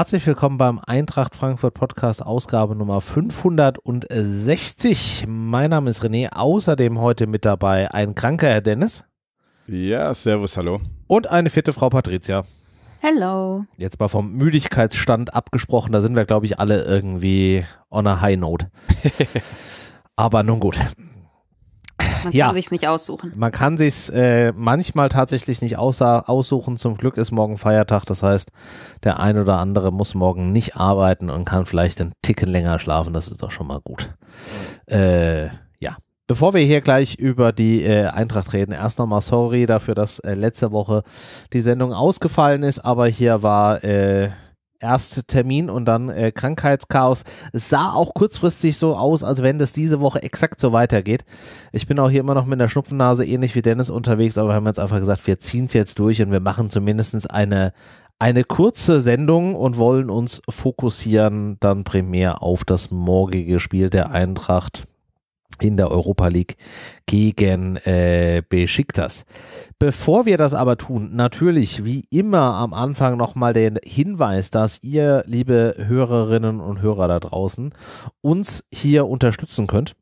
herzlich willkommen beim Eintracht Frankfurt Podcast Ausgabe Nummer 560. Mein Name ist René, außerdem heute mit dabei ein kranker Herr Dennis. Ja, servus, hallo. Und eine vierte Frau Patricia. Hello. Jetzt mal vom Müdigkeitsstand abgesprochen, da sind wir, glaube ich, alle irgendwie on a high note. Aber nun gut. Man ja, kann sich's nicht aussuchen. Man kann sich äh, manchmal tatsächlich nicht aussuchen. Zum Glück ist morgen Feiertag. Das heißt, der ein oder andere muss morgen nicht arbeiten und kann vielleicht einen Ticken länger schlafen. Das ist doch schon mal gut. Äh, ja. Bevor wir hier gleich über die äh, Eintracht reden, erst nochmal sorry dafür, dass äh, letzte Woche die Sendung ausgefallen ist, aber hier war äh, erste Termin und dann äh, Krankheitschaos. Es sah auch kurzfristig so aus, als wenn das diese Woche exakt so weitergeht. Ich bin auch hier immer noch mit der Schnupfennase ähnlich wie Dennis unterwegs, aber wir haben jetzt einfach gesagt, wir ziehen es jetzt durch und wir machen zumindest eine, eine kurze Sendung und wollen uns fokussieren dann primär auf das morgige Spiel der Eintracht in der Europa League gegen äh, Besiktas. Bevor wir das aber tun, natürlich wie immer am Anfang nochmal den Hinweis, dass ihr, liebe Hörerinnen und Hörer da draußen, uns hier unterstützen könnt.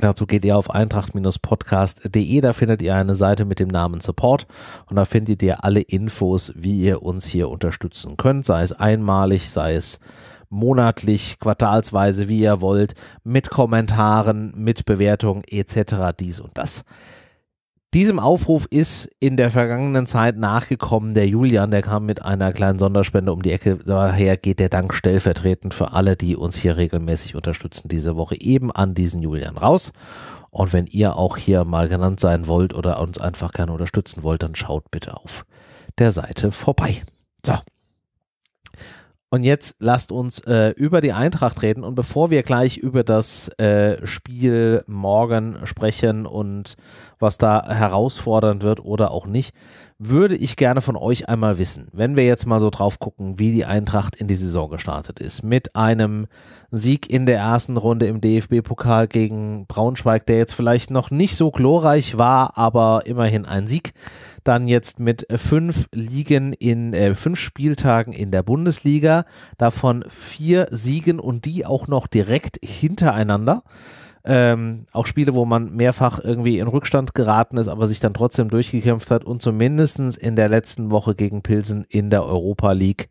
Dazu geht ihr auf eintracht-podcast.de, da findet ihr eine Seite mit dem Namen Support und da findet ihr alle Infos, wie ihr uns hier unterstützen könnt, sei es einmalig, sei es äh, monatlich, quartalsweise, wie ihr wollt, mit Kommentaren, mit Bewertungen etc. dies und das. Diesem Aufruf ist in der vergangenen Zeit nachgekommen. Der Julian, der kam mit einer kleinen Sonderspende um die Ecke. Daher geht der Dank stellvertretend für alle, die uns hier regelmäßig unterstützen diese Woche eben an diesen Julian raus. Und wenn ihr auch hier mal genannt sein wollt oder uns einfach gerne unterstützen wollt, dann schaut bitte auf der Seite vorbei. So, und jetzt lasst uns äh, über die Eintracht reden. Und bevor wir gleich über das äh, Spiel morgen sprechen und was da herausfordernd wird oder auch nicht, würde ich gerne von euch einmal wissen, wenn wir jetzt mal so drauf gucken, wie die Eintracht in die Saison gestartet ist. Mit einem Sieg in der ersten Runde im DFB-Pokal gegen Braunschweig, der jetzt vielleicht noch nicht so glorreich war, aber immerhin ein Sieg. Dann jetzt mit fünf Ligen in äh, fünf Spieltagen in der Bundesliga, davon vier Siegen und die auch noch direkt hintereinander. Ähm, auch Spiele, wo man mehrfach irgendwie in Rückstand geraten ist, aber sich dann trotzdem durchgekämpft hat und zumindest in der letzten Woche gegen Pilsen in der Europa League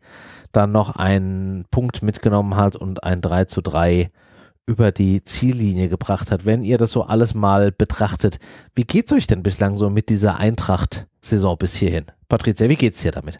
dann noch einen Punkt mitgenommen hat und ein 3 zu 3 über die Ziellinie gebracht hat, wenn ihr das so alles mal betrachtet. Wie geht's euch denn bislang so mit dieser Eintracht-Saison bis hierhin? Patricia, wie geht's dir damit?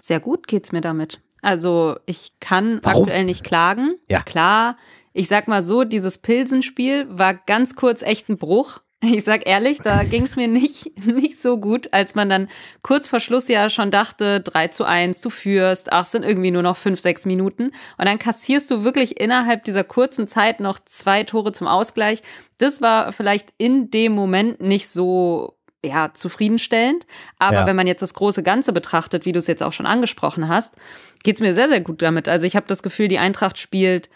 Sehr gut geht's mir damit. Also ich kann Warum? aktuell nicht klagen. Ja. Klar, ich sag mal so, dieses Pilsenspiel war ganz kurz echt ein Bruch. Ich sag ehrlich, da ging es mir nicht, nicht so gut, als man dann kurz vor Schluss ja schon dachte, 3 zu 1, du führst, ach, sind irgendwie nur noch 5, 6 Minuten. Und dann kassierst du wirklich innerhalb dieser kurzen Zeit noch zwei Tore zum Ausgleich. Das war vielleicht in dem Moment nicht so ja, zufriedenstellend. Aber ja. wenn man jetzt das große Ganze betrachtet, wie du es jetzt auch schon angesprochen hast, geht's mir sehr, sehr gut damit. Also ich habe das Gefühl, die Eintracht spielt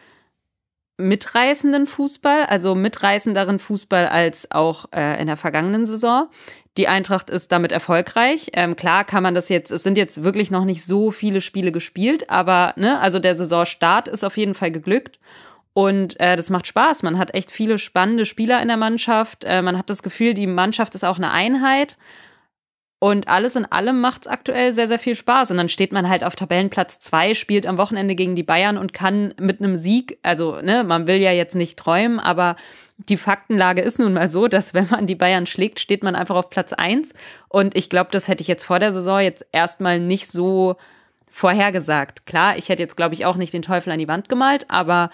mitreißenden Fußball, also mitreißenderen Fußball als auch äh, in der vergangenen Saison. Die Eintracht ist damit erfolgreich. Ähm, klar kann man das jetzt, es sind jetzt wirklich noch nicht so viele Spiele gespielt, aber ne, also der Saisonstart ist auf jeden Fall geglückt. Und äh, das macht Spaß. Man hat echt viele spannende Spieler in der Mannschaft. Äh, man hat das Gefühl, die Mannschaft ist auch eine Einheit. Und alles in allem macht es aktuell sehr, sehr viel Spaß. Und dann steht man halt auf Tabellenplatz zwei, spielt am Wochenende gegen die Bayern und kann mit einem Sieg, also ne, man will ja jetzt nicht träumen, aber die Faktenlage ist nun mal so, dass wenn man die Bayern schlägt, steht man einfach auf Platz eins. Und ich glaube, das hätte ich jetzt vor der Saison jetzt erstmal nicht so vorhergesagt. Klar, ich hätte jetzt, glaube ich, auch nicht den Teufel an die Wand gemalt, aber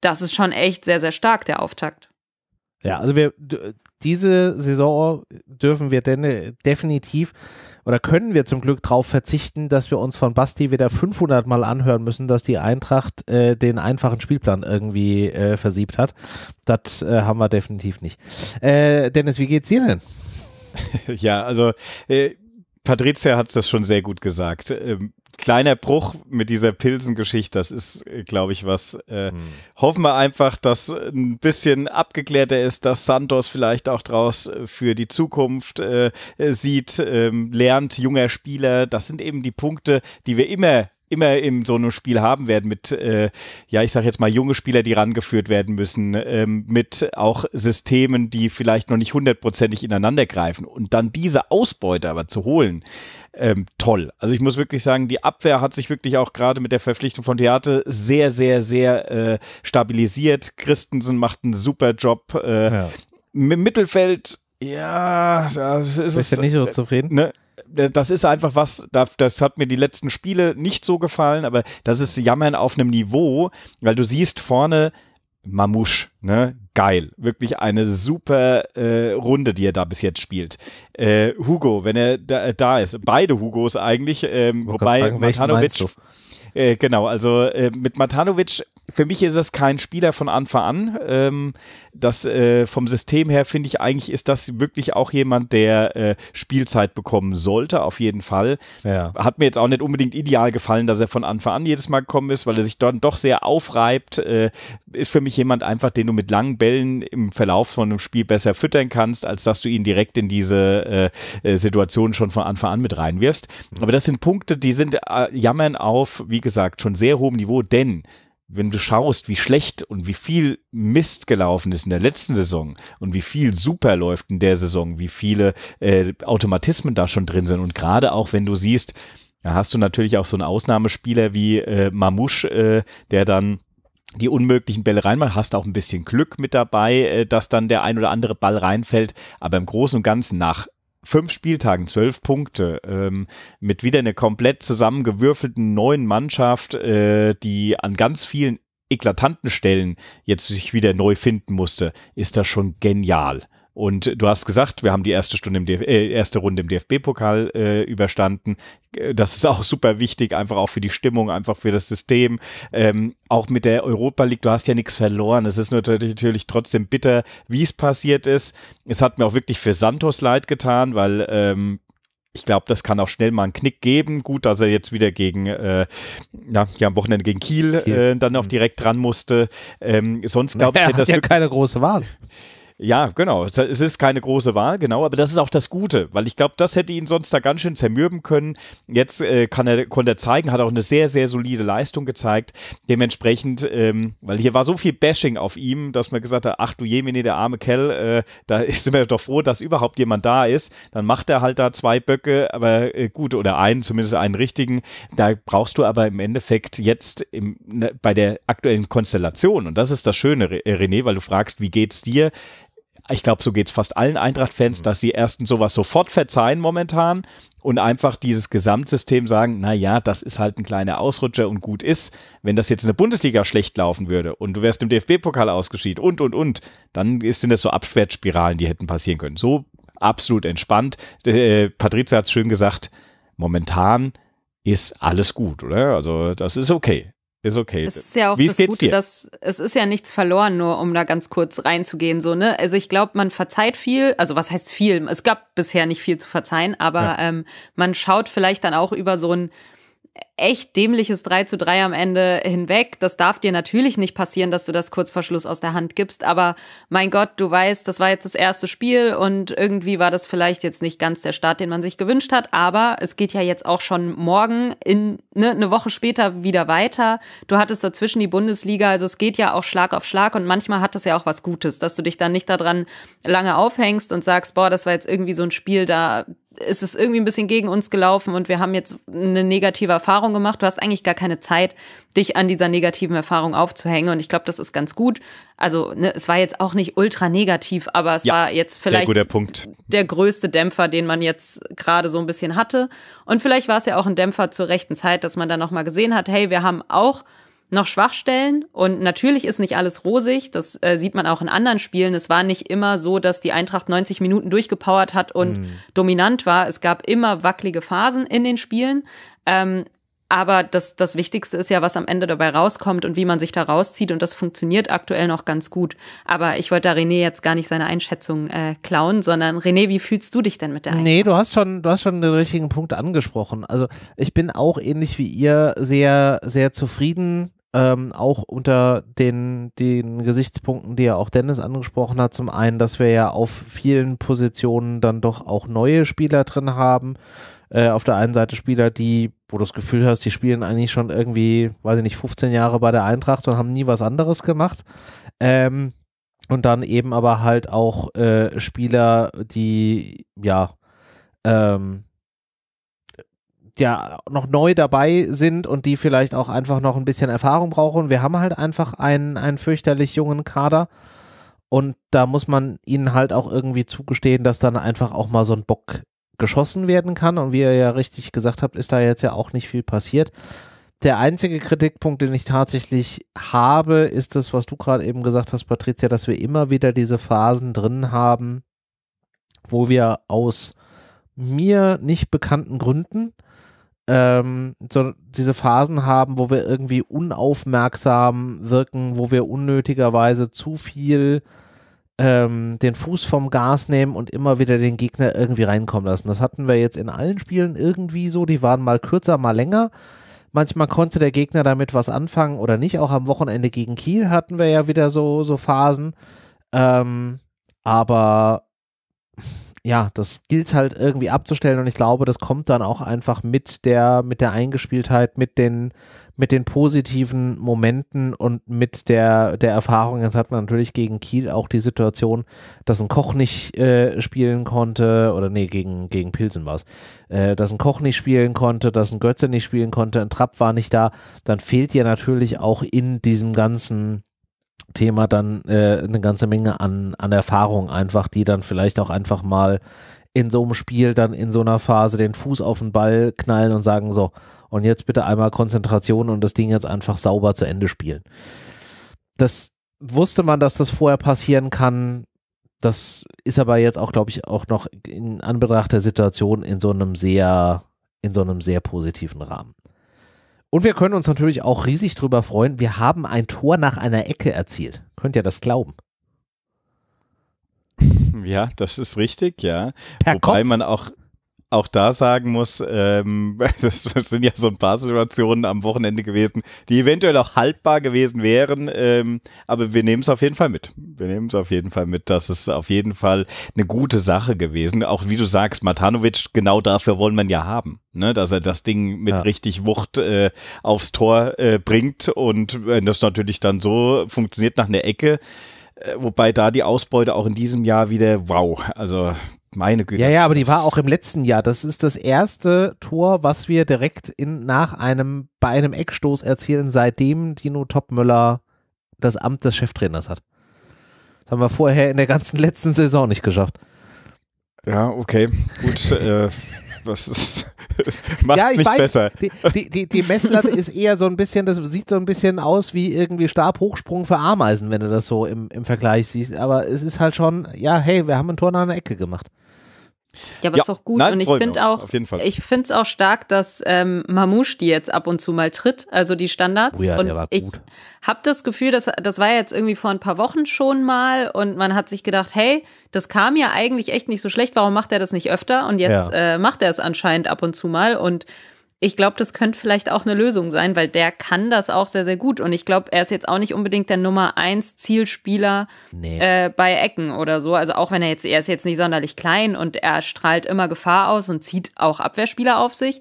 das ist schon echt sehr, sehr stark, der Auftakt. Ja, also wir diese Saison dürfen wir denn äh, definitiv oder können wir zum Glück darauf verzichten, dass wir uns von Basti wieder 500 Mal anhören müssen, dass die Eintracht äh, den einfachen Spielplan irgendwie äh, versiebt hat. Das äh, haben wir definitiv nicht. Äh, Dennis, wie geht's dir denn? Ja, also äh Patrizia hat das schon sehr gut gesagt. Ähm, kleiner Bruch mit dieser Pilsengeschichte, das ist, äh, glaube ich, was. Äh, hm. Hoffen wir einfach, dass äh, ein bisschen abgeklärter ist, dass Santos vielleicht auch draus äh, für die Zukunft äh, sieht, äh, lernt, junger Spieler. Das sind eben die Punkte, die wir immer immer in so einem Spiel haben werden mit, äh, ja, ich sage jetzt mal junge Spieler, die rangeführt werden müssen, ähm, mit auch Systemen, die vielleicht noch nicht hundertprozentig ineinander greifen und dann diese Ausbeute aber zu holen, ähm, toll. Also ich muss wirklich sagen, die Abwehr hat sich wirklich auch gerade mit der Verpflichtung von Theater sehr, sehr, sehr äh, stabilisiert. Christensen macht einen super Job. Äh, ja. Im Mittelfeld ja, das ist. Bist du nicht so äh, zufrieden? Ne? Äh, das ist einfach was, das hat mir die letzten Spiele nicht so gefallen, aber das ist Jammern auf einem Niveau, weil du siehst vorne Mamouche, ne? Geil. Wirklich eine super äh, Runde, die er da bis jetzt spielt. Äh, Hugo, wenn er da, äh, da, ist. Beide Hugos eigentlich, ähm, wobei Matanovic. Äh, genau, also äh, mit Matanovic für mich ist es kein Spieler von Anfang an. Ähm, das äh, vom System her finde ich eigentlich ist das wirklich auch jemand, der äh, Spielzeit bekommen sollte, auf jeden Fall. Ja. Hat mir jetzt auch nicht unbedingt ideal gefallen, dass er von Anfang an jedes Mal gekommen ist, weil er sich dann doch sehr aufreibt. Äh, ist für mich jemand einfach, den du mit langen Bällen im Verlauf von einem Spiel besser füttern kannst, als dass du ihn direkt in diese äh, äh, Situation schon von Anfang an mit reinwirfst. Mhm. Aber das sind Punkte, die sind äh, jammern auf, wie gesagt, schon sehr hohem Niveau, denn wenn du schaust, wie schlecht und wie viel Mist gelaufen ist in der letzten Saison und wie viel super läuft in der Saison, wie viele äh, Automatismen da schon drin sind und gerade auch, wenn du siehst, da hast du natürlich auch so einen Ausnahmespieler wie äh, Mamouche, äh, der dann die unmöglichen Bälle reinmacht, hast auch ein bisschen Glück mit dabei, äh, dass dann der ein oder andere Ball reinfällt, aber im Großen und Ganzen nach fünf Spieltagen zwölf Punkte ähm, mit wieder einer komplett zusammengewürfelten neuen Mannschaft, äh, die an ganz vielen eklatanten Stellen jetzt sich wieder neu finden musste, ist das schon genial. Und du hast gesagt, wir haben die erste, Stunde im DF äh, erste Runde im DFB-Pokal äh, überstanden. Äh, das ist auch super wichtig, einfach auch für die Stimmung, einfach für das System. Ähm, auch mit der Europa League, du hast ja nichts verloren. Es ist natürlich trotzdem bitter, wie es passiert ist. Es hat mir auch wirklich für Santos leid getan, weil ähm, ich glaube, das kann auch schnell mal einen Knick geben. Gut, dass er jetzt wieder gegen, äh, ja, ja, am Wochenende gegen Kiel, Kiel. Äh, dann auch mhm. direkt dran musste. Ähm, sonst glaube ich, naja, hätte das ja keine große Wahl. Ja, genau. Es ist keine große Wahl, genau, aber das ist auch das Gute, weil ich glaube, das hätte ihn sonst da ganz schön zermürben können. Jetzt äh, kann er, konnte er zeigen, hat auch eine sehr, sehr solide Leistung gezeigt. Dementsprechend, ähm, weil hier war so viel Bashing auf ihm, dass man gesagt hat, ach du Jemine, der arme Kell, äh, da ist mir doch froh, dass überhaupt jemand da ist. Dann macht er halt da zwei Böcke, aber äh, gut, oder einen, zumindest einen richtigen. Da brauchst du aber im Endeffekt jetzt im, ne, bei der aktuellen Konstellation, und das ist das Schöne, René, weil du fragst, wie geht's dir? ich glaube, so geht es fast allen Eintracht-Fans, mhm. dass sie erstens sowas sofort verzeihen momentan und einfach dieses Gesamtsystem sagen, naja, das ist halt ein kleiner Ausrutscher und gut ist. Wenn das jetzt in der Bundesliga schlecht laufen würde und du wärst im DFB-Pokal ausgeschieden und, und, und, dann sind das so Abschwertspiralen, die hätten passieren können. So absolut entspannt. Äh, Patrizia hat es schön gesagt, momentan ist alles gut, oder? Also das ist okay. Ist okay. Es ist ja auch Wie's das Gute, dir? dass es ist ja nichts verloren, nur um da ganz kurz reinzugehen. So, ne? Also ich glaube, man verzeiht viel, also was heißt viel? Es gab bisher nicht viel zu verzeihen, aber ja. ähm, man schaut vielleicht dann auch über so ein echt dämliches 3 zu 3 am Ende hinweg. Das darf dir natürlich nicht passieren, dass du das kurz vor Schluss aus der Hand gibst, aber mein Gott, du weißt, das war jetzt das erste Spiel und irgendwie war das vielleicht jetzt nicht ganz der Start, den man sich gewünscht hat, aber es geht ja jetzt auch schon morgen in ne, eine Woche später wieder weiter. Du hattest dazwischen die Bundesliga, also es geht ja auch Schlag auf Schlag und manchmal hat das ja auch was Gutes, dass du dich dann nicht daran lange aufhängst und sagst, boah, das war jetzt irgendwie so ein Spiel, da ist es irgendwie ein bisschen gegen uns gelaufen und wir haben jetzt eine negative Erfahrung gemacht. Du hast eigentlich gar keine Zeit, dich an dieser negativen Erfahrung aufzuhängen. Und ich glaube, das ist ganz gut. Also, ne, es war jetzt auch nicht ultra negativ, aber es ja, war jetzt vielleicht der größte Dämpfer, den man jetzt gerade so ein bisschen hatte. Und vielleicht war es ja auch ein Dämpfer zur rechten Zeit, dass man dann nochmal gesehen hat, hey, wir haben auch noch Schwachstellen und natürlich ist nicht alles rosig. Das äh, sieht man auch in anderen Spielen. Es war nicht immer so, dass die Eintracht 90 Minuten durchgepowert hat und mhm. dominant war. Es gab immer wackelige Phasen in den Spielen. Ähm, aber das, das Wichtigste ist ja, was am Ende dabei rauskommt und wie man sich da rauszieht. Und das funktioniert aktuell noch ganz gut. Aber ich wollte da René jetzt gar nicht seine Einschätzung äh, klauen, sondern René, wie fühlst du dich denn mit der Eintracht? Nee, du hast schon, du hast schon den richtigen Punkt angesprochen. Also ich bin auch ähnlich wie ihr sehr, sehr zufrieden ähm, auch unter den, den Gesichtspunkten, die ja auch Dennis angesprochen hat. Zum einen, dass wir ja auf vielen Positionen dann doch auch neue Spieler drin haben. Äh, auf der einen Seite Spieler, die, wo du das Gefühl hast, die spielen eigentlich schon irgendwie, weiß ich nicht, 15 Jahre bei der Eintracht und haben nie was anderes gemacht. Ähm, und dann eben aber halt auch äh, Spieler, die ja ähm, ja noch neu dabei sind und die vielleicht auch einfach noch ein bisschen Erfahrung brauchen. Wir haben halt einfach einen, einen fürchterlich jungen Kader und da muss man ihnen halt auch irgendwie zugestehen, dass dann einfach auch mal so ein Bock geschossen werden kann. Und wie ihr ja richtig gesagt habt, ist da jetzt ja auch nicht viel passiert. Der einzige Kritikpunkt, den ich tatsächlich habe, ist das, was du gerade eben gesagt hast, Patricia, dass wir immer wieder diese Phasen drin haben, wo wir aus mir nicht bekannten Gründen ähm, so diese Phasen haben, wo wir irgendwie unaufmerksam wirken, wo wir unnötigerweise zu viel ähm, den Fuß vom Gas nehmen und immer wieder den Gegner irgendwie reinkommen lassen. Das hatten wir jetzt in allen Spielen irgendwie so. Die waren mal kürzer, mal länger. Manchmal konnte der Gegner damit was anfangen oder nicht. Auch am Wochenende gegen Kiel hatten wir ja wieder so, so Phasen. Ähm, aber ja, das gilt halt irgendwie abzustellen und ich glaube, das kommt dann auch einfach mit der, mit der Eingespieltheit, mit den, mit den positiven Momenten und mit der, der Erfahrung. Jetzt hat man natürlich gegen Kiel auch die Situation, dass ein Koch nicht äh, spielen konnte, oder nee, gegen, gegen Pilsen war es, äh, dass ein Koch nicht spielen konnte, dass ein Götze nicht spielen konnte, ein Trapp war nicht da, dann fehlt ja natürlich auch in diesem ganzen Thema dann äh, eine ganze Menge an, an Erfahrung einfach, die dann vielleicht auch einfach mal in so einem Spiel dann in so einer Phase den Fuß auf den Ball knallen und sagen so, und jetzt bitte einmal Konzentration und das Ding jetzt einfach sauber zu Ende spielen. Das wusste man, dass das vorher passieren kann. Das ist aber jetzt auch, glaube ich, auch noch in Anbetracht der Situation in so einem sehr, in so einem sehr positiven Rahmen. Und wir können uns natürlich auch riesig drüber freuen. Wir haben ein Tor nach einer Ecke erzielt. Könnt ihr das glauben? Ja, das ist richtig, ja. Per Wobei Kopf. man auch auch da sagen muss, ähm, das sind ja so ein paar Situationen am Wochenende gewesen, die eventuell auch haltbar gewesen wären. Ähm, aber wir nehmen es auf jeden Fall mit. Wir nehmen es auf jeden Fall mit. dass es auf jeden Fall eine gute Sache gewesen. Auch wie du sagst, Matanovic, genau dafür wollen man ja haben. Ne, dass er das Ding mit ja. richtig Wucht äh, aufs Tor äh, bringt und wenn das natürlich dann so funktioniert nach einer Ecke, äh, wobei da die Ausbeute auch in diesem Jahr wieder wow. Also meine Güte. Ja, ja, aber die war auch im letzten Jahr. Das ist das erste Tor, was wir direkt in, nach einem, bei einem Eckstoß erzielen, seitdem Dino Topmüller das Amt des Cheftrainers hat. Das haben wir vorher in der ganzen letzten Saison nicht geschafft. Ja, okay, gut. äh, das ist, macht ja, ich nicht weiß, besser. Die, die, die, die, Messlatte ist eher so ein bisschen, das sieht so ein bisschen aus wie irgendwie Stabhochsprung für Ameisen, wenn du das so im, im Vergleich siehst. Aber es ist halt schon, ja, hey, wir haben ein Tor nach einer Ecke gemacht. Ja, aber ja. ist auch gut. Nein, und ich finde auch, ich finde es auch stark, dass ähm, Mamouche die jetzt ab und zu mal tritt, also die Standards. Oh ja, und ich habe das Gefühl, dass, das war jetzt irgendwie vor ein paar Wochen schon mal und man hat sich gedacht, hey, das kam ja eigentlich echt nicht so schlecht, warum macht er das nicht öfter? Und jetzt ja. äh, macht er es anscheinend ab und zu mal und ich glaube, das könnte vielleicht auch eine Lösung sein, weil der kann das auch sehr, sehr gut. Und ich glaube, er ist jetzt auch nicht unbedingt der Nummer 1 Zielspieler nee. äh, bei Ecken oder so. Also auch wenn er jetzt, er ist jetzt nicht sonderlich klein und er strahlt immer Gefahr aus und zieht auch Abwehrspieler auf sich.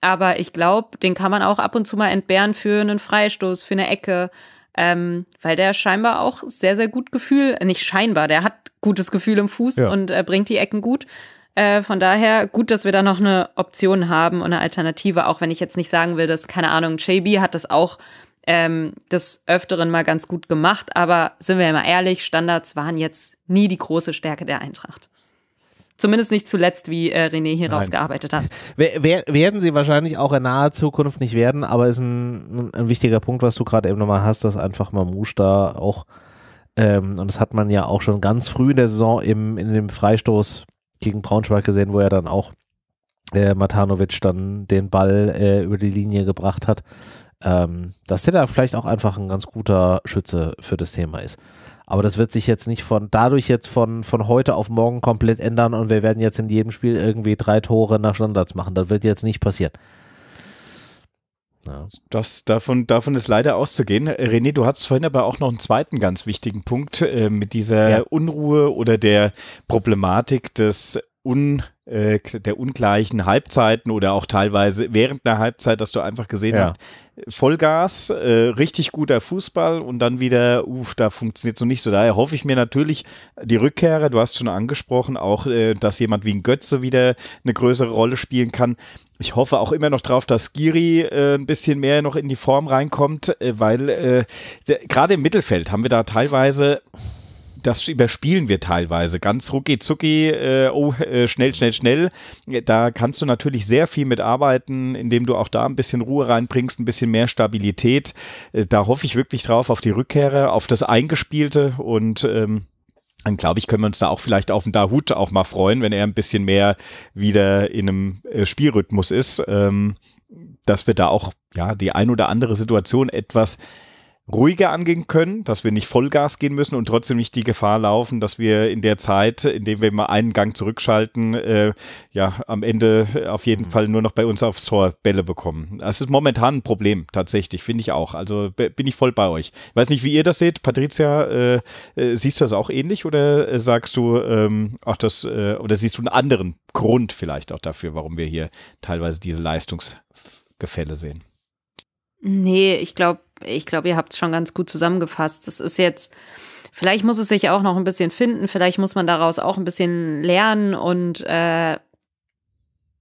Aber ich glaube, den kann man auch ab und zu mal entbehren für einen Freistoß, für eine Ecke. Ähm, weil der scheinbar auch sehr, sehr gut Gefühl, nicht scheinbar, der hat gutes Gefühl im Fuß ja. und äh, bringt die Ecken gut. Äh, von daher gut, dass wir da noch eine Option haben und eine Alternative, auch wenn ich jetzt nicht sagen will, dass, keine Ahnung, JB hat das auch ähm, des Öfteren mal ganz gut gemacht, aber sind wir ja mal ehrlich, Standards waren jetzt nie die große Stärke der Eintracht. Zumindest nicht zuletzt, wie äh, René hier Nein. rausgearbeitet hat. Werden sie wahrscheinlich auch in naher Zukunft nicht werden, aber ist ein, ein wichtiger Punkt, was du gerade eben nochmal hast, dass einfach Mamouche da auch, ähm, und das hat man ja auch schon ganz früh in der Saison im, in dem Freistoß gegen Braunschweig gesehen, wo er dann auch äh, Matanovic dann den Ball äh, über die Linie gebracht hat. Ähm, dass der da vielleicht auch einfach ein ganz guter Schütze für das Thema ist. Aber das wird sich jetzt nicht von dadurch jetzt von, von heute auf morgen komplett ändern und wir werden jetzt in jedem Spiel irgendwie drei Tore nach Standards machen. Das wird jetzt nicht passieren. Ja. Das, davon, davon ist leider auszugehen. René, du hattest vorhin aber auch noch einen zweiten ganz wichtigen Punkt äh, mit dieser ja. Unruhe oder der Problematik des Un- äh, der ungleichen Halbzeiten oder auch teilweise während einer Halbzeit, dass du einfach gesehen ja. hast, Vollgas, äh, richtig guter Fußball und dann wieder, uff, da funktioniert es noch nicht so. Daher hoffe ich mir natürlich die Rückkehrer, du hast schon angesprochen, auch, äh, dass jemand wie ein Götze wieder eine größere Rolle spielen kann. Ich hoffe auch immer noch drauf, dass Giri äh, ein bisschen mehr noch in die Form reinkommt, äh, weil äh, gerade im Mittelfeld haben wir da teilweise das überspielen wir teilweise. Ganz rucki zucki, äh, oh, äh, schnell, schnell, schnell. Da kannst du natürlich sehr viel mit arbeiten, indem du auch da ein bisschen Ruhe reinbringst, ein bisschen mehr Stabilität. Äh, da hoffe ich wirklich drauf, auf die Rückkehrer, auf das Eingespielte und ähm, dann glaube ich, können wir uns da auch vielleicht auf den Dahut auch mal freuen, wenn er ein bisschen mehr wieder in einem äh, Spielrhythmus ist, ähm, dass wir da auch ja die ein oder andere Situation etwas ruhiger angehen können, dass wir nicht Vollgas gehen müssen und trotzdem nicht die Gefahr laufen, dass wir in der Zeit, in indem wir mal einen Gang zurückschalten, äh, ja, am Ende auf jeden mhm. Fall nur noch bei uns aufs Tor Bälle bekommen. Das ist momentan ein Problem, tatsächlich, finde ich auch. Also bin ich voll bei euch. Ich weiß nicht, wie ihr das seht. Patricia, äh, äh, siehst du das auch ähnlich oder äh, sagst du ähm, auch das, äh, oder siehst du einen anderen Grund vielleicht auch dafür, warum wir hier teilweise diese Leistungsgefälle sehen? Nee, ich glaube, ich glaub, ihr habt es schon ganz gut zusammengefasst. Das ist jetzt, vielleicht muss es sich auch noch ein bisschen finden, vielleicht muss man daraus auch ein bisschen lernen und äh,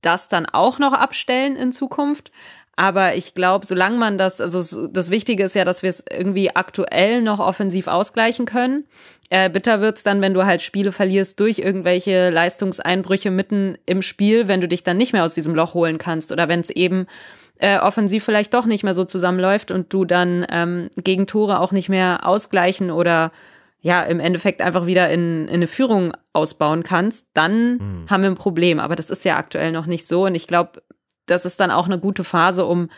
das dann auch noch abstellen in Zukunft. Aber ich glaube, solange man das, also das Wichtige ist ja, dass wir es irgendwie aktuell noch offensiv ausgleichen können. Äh, bitter wird's dann, wenn du halt Spiele verlierst durch irgendwelche Leistungseinbrüche mitten im Spiel, wenn du dich dann nicht mehr aus diesem Loch holen kannst oder wenn es eben äh, offensiv vielleicht doch nicht mehr so zusammenläuft und du dann ähm, gegen Tore auch nicht mehr ausgleichen oder ja, im Endeffekt einfach wieder in, in eine Führung ausbauen kannst, dann mhm. haben wir ein Problem. Aber das ist ja aktuell noch nicht so. Und ich glaube, das ist dann auch eine gute Phase, um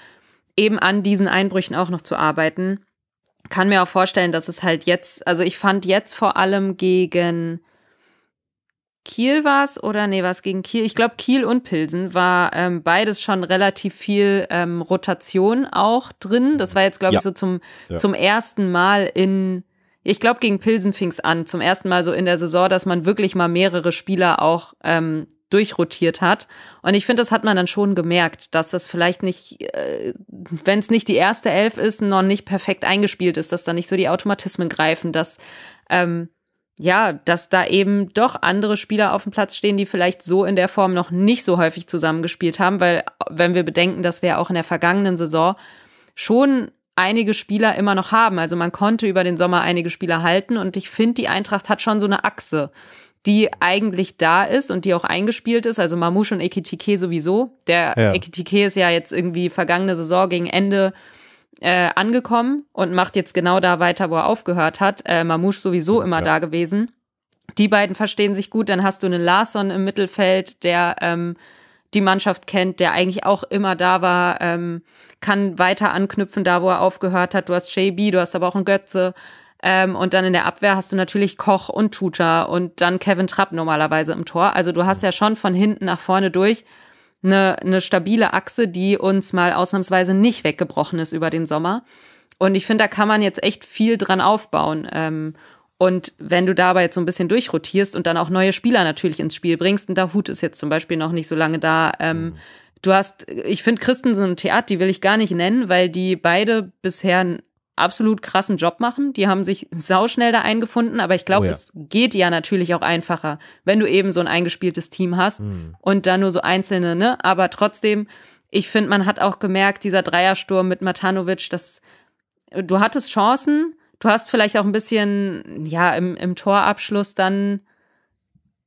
eben an diesen Einbrüchen auch noch zu arbeiten. Kann mir auch vorstellen, dass es halt jetzt, also ich fand jetzt vor allem gegen Kiel war es oder nee, war es gegen Kiel? Ich glaube, Kiel und Pilsen war ähm, beides schon relativ viel ähm, Rotation auch drin. Das war jetzt, glaube ja. ich, so zum, ja. zum ersten Mal in, ich glaube, gegen Pilsen fing es an, zum ersten Mal so in der Saison, dass man wirklich mal mehrere Spieler auch ähm, durchrotiert hat. Und ich finde, das hat man dann schon gemerkt, dass das vielleicht nicht, äh, wenn es nicht die erste Elf ist, noch nicht perfekt eingespielt ist, dass da nicht so die Automatismen greifen, dass ähm, ja, dass da eben doch andere Spieler auf dem Platz stehen, die vielleicht so in der Form noch nicht so häufig zusammengespielt haben, weil wenn wir bedenken, dass wir auch in der vergangenen Saison schon einige Spieler immer noch haben. Also man konnte über den Sommer einige Spieler halten und ich finde, die Eintracht hat schon so eine Achse, die eigentlich da ist und die auch eingespielt ist. Also Mamouche und Ekitike sowieso. Der ja. Ekitike ist ja jetzt irgendwie vergangene Saison gegen Ende äh, angekommen und macht jetzt genau da weiter, wo er aufgehört hat. Äh, Mamouche sowieso immer ja. da gewesen. Die beiden verstehen sich gut. Dann hast du einen Larsson im Mittelfeld, der ähm, die Mannschaft kennt, der eigentlich auch immer da war, ähm, kann weiter anknüpfen, da wo er aufgehört hat. Du hast JB, du hast aber auch einen Götze. Ähm, und dann in der Abwehr hast du natürlich Koch und Tuta und dann Kevin Trapp normalerweise im Tor. Also du hast ja schon von hinten nach vorne durch eine, eine stabile Achse, die uns mal ausnahmsweise nicht weggebrochen ist über den Sommer. Und ich finde, da kann man jetzt echt viel dran aufbauen. Ähm, und wenn du dabei jetzt so ein bisschen durchrotierst und dann auch neue Spieler natürlich ins Spiel bringst, und da Hut ist jetzt zum Beispiel noch nicht so lange da, ähm, mhm. du hast, ich finde Christensen und Theat, die will ich gar nicht nennen, weil die beide bisher absolut krassen Job machen. Die haben sich sauschnell da eingefunden, aber ich glaube, oh ja. es geht ja natürlich auch einfacher, wenn du eben so ein eingespieltes Team hast mhm. und da nur so einzelne, ne? Aber trotzdem, ich finde, man hat auch gemerkt, dieser Dreiersturm mit Matanovic, dass du hattest Chancen, du hast vielleicht auch ein bisschen, ja, im, im Torabschluss dann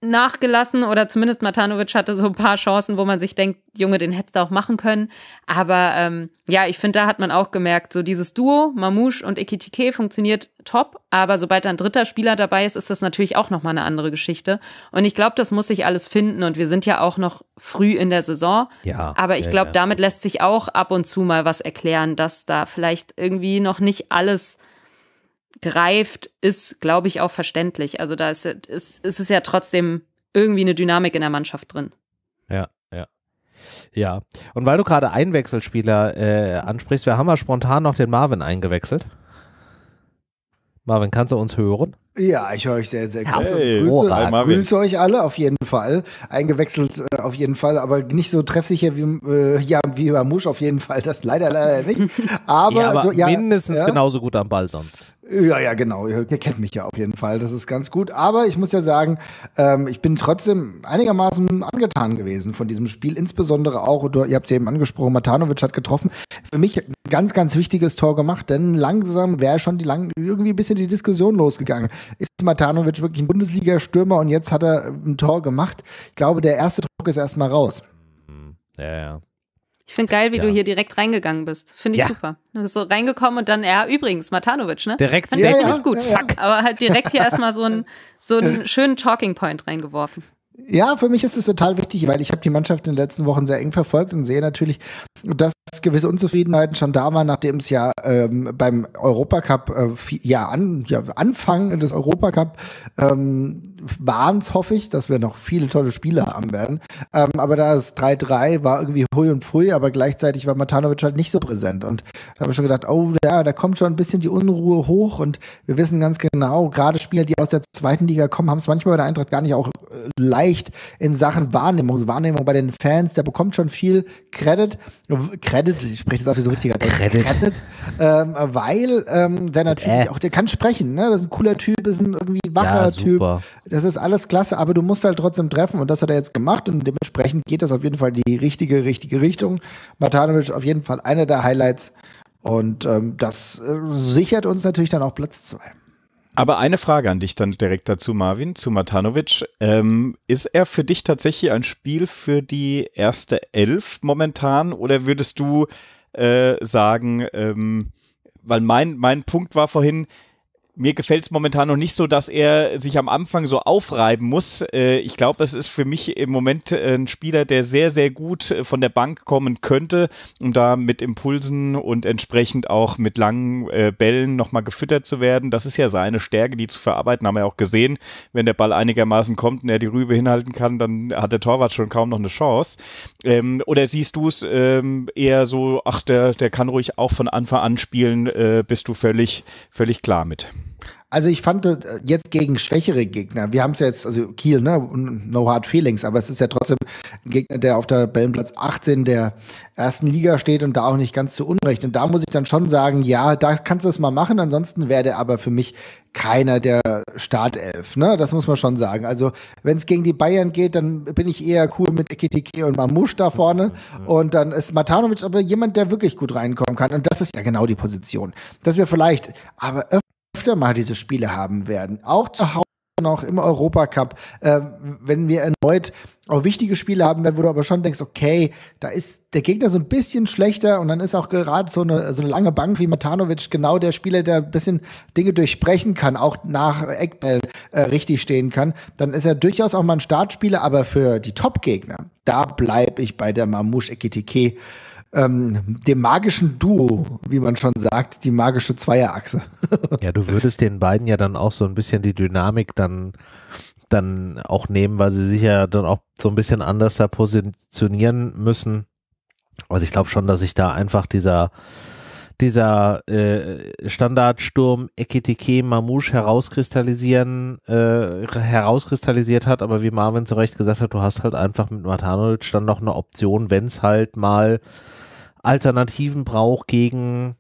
nachgelassen oder zumindest Matanovic hatte so ein paar Chancen, wo man sich denkt, Junge, den hättest du auch machen können. Aber ähm, ja, ich finde, da hat man auch gemerkt, so dieses Duo, Mamouche und Ekitike funktioniert top, aber sobald ein dritter Spieler dabei ist, ist das natürlich auch nochmal eine andere Geschichte. Und ich glaube, das muss sich alles finden und wir sind ja auch noch früh in der Saison. Ja. Aber ich ja, glaube, ja. damit lässt sich auch ab und zu mal was erklären, dass da vielleicht irgendwie noch nicht alles greift, ist, glaube ich, auch verständlich. Also da ist, ist, ist es ja trotzdem irgendwie eine Dynamik in der Mannschaft drin. Ja, ja. Ja. Und weil du gerade Einwechselspieler äh, ansprichst, wir haben ja spontan noch den Marvin eingewechselt. Marvin, kannst du uns hören? Ja, ich höre euch sehr, sehr gut. Hey, Grüße, oh, hi, Grüße euch alle auf jeden Fall. Eingewechselt äh, auf jeden Fall, aber nicht so treffsicher wie, äh, ja, wie Mamusch auf jeden Fall. Das leider, leider nicht. Aber, ja, aber du, ja, mindestens ja. genauso gut am Ball sonst. Ja, ja, genau. Ihr, ihr, kennt mich ja auf jeden Fall. Das ist ganz gut. Aber ich muss ja sagen, ähm, ich bin trotzdem einigermaßen angetan gewesen von diesem Spiel. Insbesondere auch, du, ihr habt es eben angesprochen, Matanovic hat getroffen. Für mich ein ganz, ganz wichtiges Tor gemacht, denn langsam wäre schon die lang irgendwie ein bisschen die Diskussion losgegangen. Ist Matanovic wirklich ein Bundesliga-Stürmer und jetzt hat er ein Tor gemacht? Ich glaube, der erste Druck ist erstmal raus. Mhm. Ja, ja. Ich finde geil, wie ja. du hier direkt reingegangen bist. Finde ich ja. super. Du bist so reingekommen und dann, ja, übrigens, Matanovic, ne? Direkt, Fand ja, ja, gut. Ja, Zack. Aber halt direkt hier erstmal so, ein, so einen schönen Talking Point reingeworfen. Ja, für mich ist es total wichtig, weil ich habe die Mannschaft in den letzten Wochen sehr eng verfolgt und sehe natürlich, dass gewisse Unzufriedenheiten schon da waren, nachdem es ja ähm, beim Europacup, äh, ja, an, ja, Anfang des Europacup ähm, waren's, hoffe ich, dass wir noch viele tolle Spiele haben werden. Ähm, aber da ist 3-3 war irgendwie hui und pfui, aber gleichzeitig war Matanovic halt nicht so präsent. Und da habe ich schon gedacht, oh ja, da kommt schon ein bisschen die Unruhe hoch und wir wissen ganz genau, gerade Spieler, die aus der zweiten Liga kommen, haben es manchmal bei der Eintracht gar nicht auch äh, leicht in Sachen Wahrnehmung. Wahrnehmung bei den Fans, der bekommt schon viel Credit. Credit, ich spreche das auch wie so richtiger Credit. Credit ähm, weil ähm, der natürlich äh. auch, der kann sprechen, ne? Das ist ein cooler Typ, ist ein irgendwie wacher ja, Typ. Das ist alles klasse, aber du musst halt trotzdem treffen und das hat er jetzt gemacht und dementsprechend geht das auf jeden Fall in die richtige, richtige Richtung. Matanovic auf jeden Fall einer der Highlights und ähm, das äh, sichert uns natürlich dann auch Platz zwei. Aber eine Frage an dich dann direkt dazu, Marvin, zu Matanovic. Ähm, ist er für dich tatsächlich ein Spiel für die erste Elf momentan oder würdest du äh, sagen, ähm, weil mein, mein Punkt war vorhin, mir gefällt es momentan noch nicht so, dass er sich am Anfang so aufreiben muss. Äh, ich glaube, es ist für mich im Moment äh, ein Spieler, der sehr, sehr gut äh, von der Bank kommen könnte, um da mit Impulsen und entsprechend auch mit langen äh, Bällen nochmal gefüttert zu werden. Das ist ja seine Stärke, die zu verarbeiten, haben wir auch gesehen. Wenn der Ball einigermaßen kommt und er die Rübe hinhalten kann, dann hat der Torwart schon kaum noch eine Chance. Ähm, oder siehst du es ähm, eher so, ach, der, der kann ruhig auch von Anfang an spielen, bist du völlig, völlig klar mit? Also ich fand äh, jetzt gegen schwächere Gegner, wir haben es ja jetzt, also Kiel, ne, no hard feelings, aber es ist ja trotzdem ein Gegner, der auf der Bellenplatz 18 der ersten Liga steht und da auch nicht ganz zu Unrecht. Und da muss ich dann schon sagen, ja, da kannst du es mal machen, ansonsten wäre der aber für mich keiner der Startelf, ne, das muss man schon sagen. Also wenn es gegen die Bayern geht, dann bin ich eher cool mit Ekitike und Mamouche da vorne mhm. und dann ist Matanovic aber jemand, der wirklich gut reinkommen kann und das ist ja genau die Position, dass wir vielleicht aber öfter öfter mal diese Spiele haben werden. Auch zu Hause noch im Europacup, äh, wenn wir erneut auch wichtige Spiele haben werden, wo du aber schon denkst, okay, da ist der Gegner so ein bisschen schlechter und dann ist auch gerade so eine, so eine lange Bank wie Matanovic genau der Spieler, der ein bisschen Dinge durchbrechen kann, auch nach Eckbällen äh, richtig stehen kann, dann ist er durchaus auch mal ein Startspieler, aber für die Top-Gegner, da bleibe ich bei der Mamouche Ekitike ähm, dem magischen Duo, wie man schon sagt, die magische Zweierachse. ja, du würdest den beiden ja dann auch so ein bisschen die Dynamik dann dann auch nehmen, weil sie sich ja dann auch so ein bisschen anders da positionieren müssen. Also ich glaube schon, dass sich da einfach dieser dieser äh, Standardsturm Ekitike Mamouche herauskristallisieren, äh, herauskristallisiert hat, aber wie Marvin zu Recht gesagt hat, du hast halt einfach mit Matanovic dann noch eine Option, wenn es halt mal Alternativen braucht gegen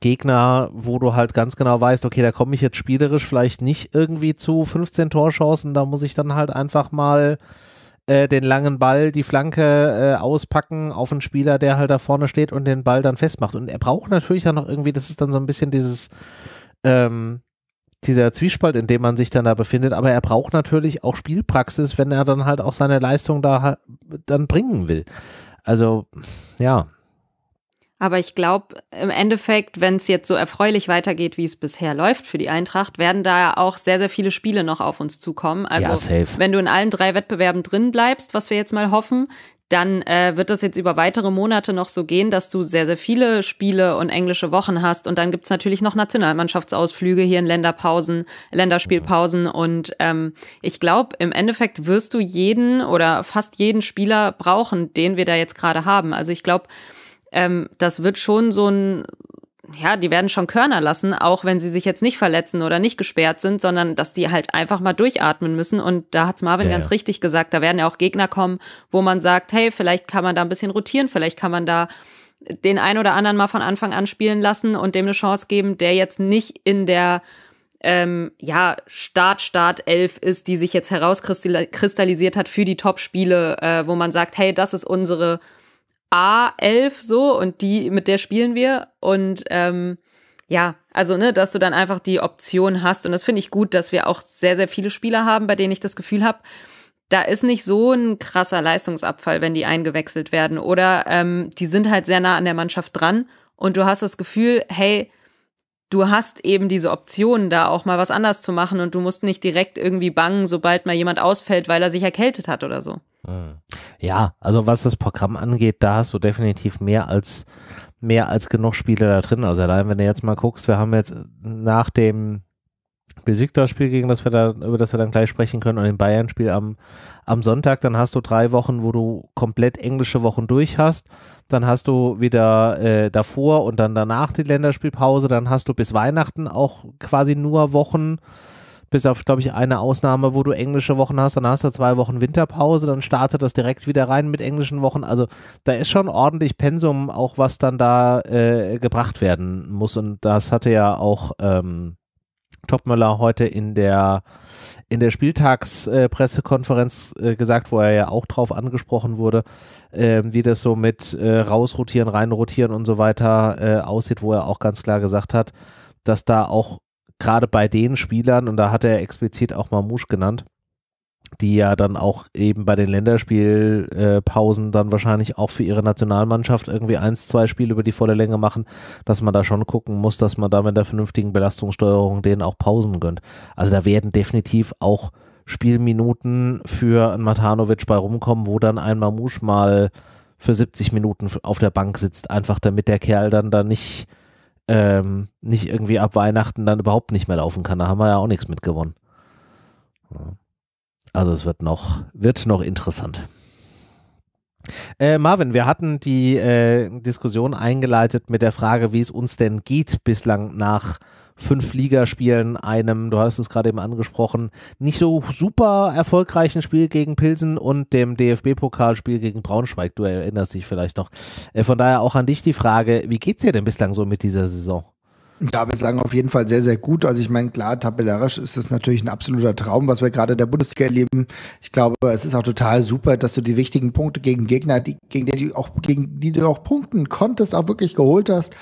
Gegner, wo du halt ganz genau weißt, okay, da komme ich jetzt spielerisch vielleicht nicht irgendwie zu 15 Torchancen, da muss ich dann halt einfach mal äh, den langen Ball, die Flanke äh, auspacken auf einen Spieler, der halt da vorne steht und den Ball dann festmacht. Und er braucht natürlich dann noch irgendwie, das ist dann so ein bisschen dieses, ähm, dieser Zwiespalt, in dem man sich dann da befindet, aber er braucht natürlich auch Spielpraxis, wenn er dann halt auch seine Leistung da dann bringen will. Also, ja. Aber ich glaube, im Endeffekt, wenn es jetzt so erfreulich weitergeht, wie es bisher läuft für die Eintracht, werden da auch sehr, sehr viele Spiele noch auf uns zukommen. Also ja, safe. wenn du in allen drei Wettbewerben drin bleibst, was wir jetzt mal hoffen, dann äh, wird das jetzt über weitere Monate noch so gehen, dass du sehr, sehr viele Spiele und englische Wochen hast. Und dann gibt's natürlich noch Nationalmannschaftsausflüge hier in Länderpausen, Länderspielpausen. Und ähm, ich glaube, im Endeffekt wirst du jeden oder fast jeden Spieler brauchen, den wir da jetzt gerade haben. Also ich glaube, ähm, das wird schon so ein, ja, die werden schon Körner lassen, auch wenn sie sich jetzt nicht verletzen oder nicht gesperrt sind, sondern dass die halt einfach mal durchatmen müssen. Und da hat's Marvin ja, ganz ja. richtig gesagt, da werden ja auch Gegner kommen, wo man sagt, hey, vielleicht kann man da ein bisschen rotieren, vielleicht kann man da den einen oder anderen mal von Anfang an spielen lassen und dem eine Chance geben, der jetzt nicht in der ähm, ja, Start, Start elf ist, die sich jetzt herauskristallisiert hat für die Top-Spiele, äh, wo man sagt, hey, das ist unsere A11 so und die, mit der spielen wir. Und ähm, ja, also ne, dass du dann einfach die Option hast. Und das finde ich gut, dass wir auch sehr, sehr viele Spieler haben, bei denen ich das Gefühl habe, da ist nicht so ein krasser Leistungsabfall, wenn die eingewechselt werden. Oder ähm, die sind halt sehr nah an der Mannschaft dran und du hast das Gefühl, hey, du hast eben diese Option, da auch mal was anders zu machen und du musst nicht direkt irgendwie bangen, sobald mal jemand ausfällt, weil er sich erkältet hat oder so. Hm. Ja, also was das Programm angeht, da hast du definitiv mehr als mehr als genug Spiele da drin. Also allein, wenn du jetzt mal guckst, wir haben jetzt nach dem Besiktas-Spiel, gegen das wir da, über das wir dann gleich sprechen können, und dem Bayern-Spiel am, am Sonntag. Dann hast du drei Wochen, wo du komplett englische Wochen durch hast. Dann hast du wieder äh, davor und dann danach die Länderspielpause. Dann hast du bis Weihnachten auch quasi nur Wochen, bis auf, glaube ich, eine Ausnahme, wo du englische Wochen hast. Dann hast du zwei Wochen Winterpause. Dann startet das direkt wieder rein mit englischen Wochen. Also da ist schon ordentlich Pensum, auch was dann da äh, gebracht werden muss. Und das hatte ja auch. Ähm, Topmöller heute in der, in der Spieltagspressekonferenz äh, äh, gesagt, wo er ja auch drauf angesprochen wurde, äh, wie das so mit äh, rausrotieren, reinrotieren und so weiter äh, aussieht, wo er auch ganz klar gesagt hat, dass da auch gerade bei den Spielern, und da hat er explizit auch Mamouche genannt, die ja dann auch eben bei den Länderspielpausen dann wahrscheinlich auch für ihre Nationalmannschaft irgendwie eins, zwei Spiele über die volle Länge machen, dass man da schon gucken muss, dass man da mit der vernünftigen Belastungssteuerung denen auch Pausen gönnt. Also da werden definitiv auch Spielminuten für einen Matanovic bei rumkommen, wo dann ein Mamouche mal für 70 Minuten auf der Bank sitzt, einfach damit der Kerl dann da nicht, ähm, nicht irgendwie ab Weihnachten dann überhaupt nicht mehr laufen kann. Da haben wir ja auch nichts mitgewonnen. Ja. Also es wird noch, wird noch interessant. Äh, Marvin, wir hatten die äh, Diskussion eingeleitet mit der Frage, wie es uns denn geht bislang nach fünf Ligaspielen, einem, du hast es gerade eben angesprochen, nicht so super erfolgreichen Spiel gegen Pilsen und dem DFB-Pokalspiel gegen Braunschweig. Du erinnerst dich vielleicht noch. Äh, von daher auch an dich die Frage, wie geht es dir denn bislang so mit dieser Saison? da sagen, auf jeden Fall sehr, sehr gut. Also ich meine, klar, tabellarisch ist das natürlich ein absoluter Traum, was wir gerade in der Bundesliga erleben. Ich glaube, es ist auch total super, dass du die wichtigen Punkte gegen Gegner, die, gegen, die du auch, gegen die du auch punkten konntest, auch wirklich geholt hast.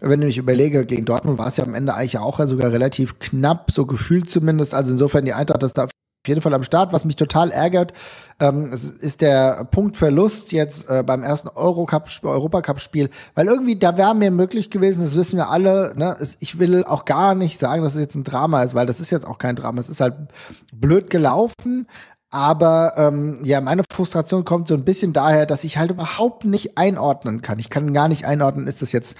Wenn du mich überlege, gegen Dortmund war es ja am Ende eigentlich auch sogar relativ knapp, so gefühlt zumindest. Also insofern die Eintracht, dass da auf auf jeden Fall am Start. Was mich total ärgert, ähm, ist der Punktverlust jetzt äh, beim ersten Europacup-Spiel, weil irgendwie da wäre mir möglich gewesen, das wissen wir alle. Ne? Es, ich will auch gar nicht sagen, dass es jetzt ein Drama ist, weil das ist jetzt auch kein Drama. Es ist halt blöd gelaufen, aber ähm, ja, meine Frustration kommt so ein bisschen daher, dass ich halt überhaupt nicht einordnen kann. Ich kann gar nicht einordnen, ist das jetzt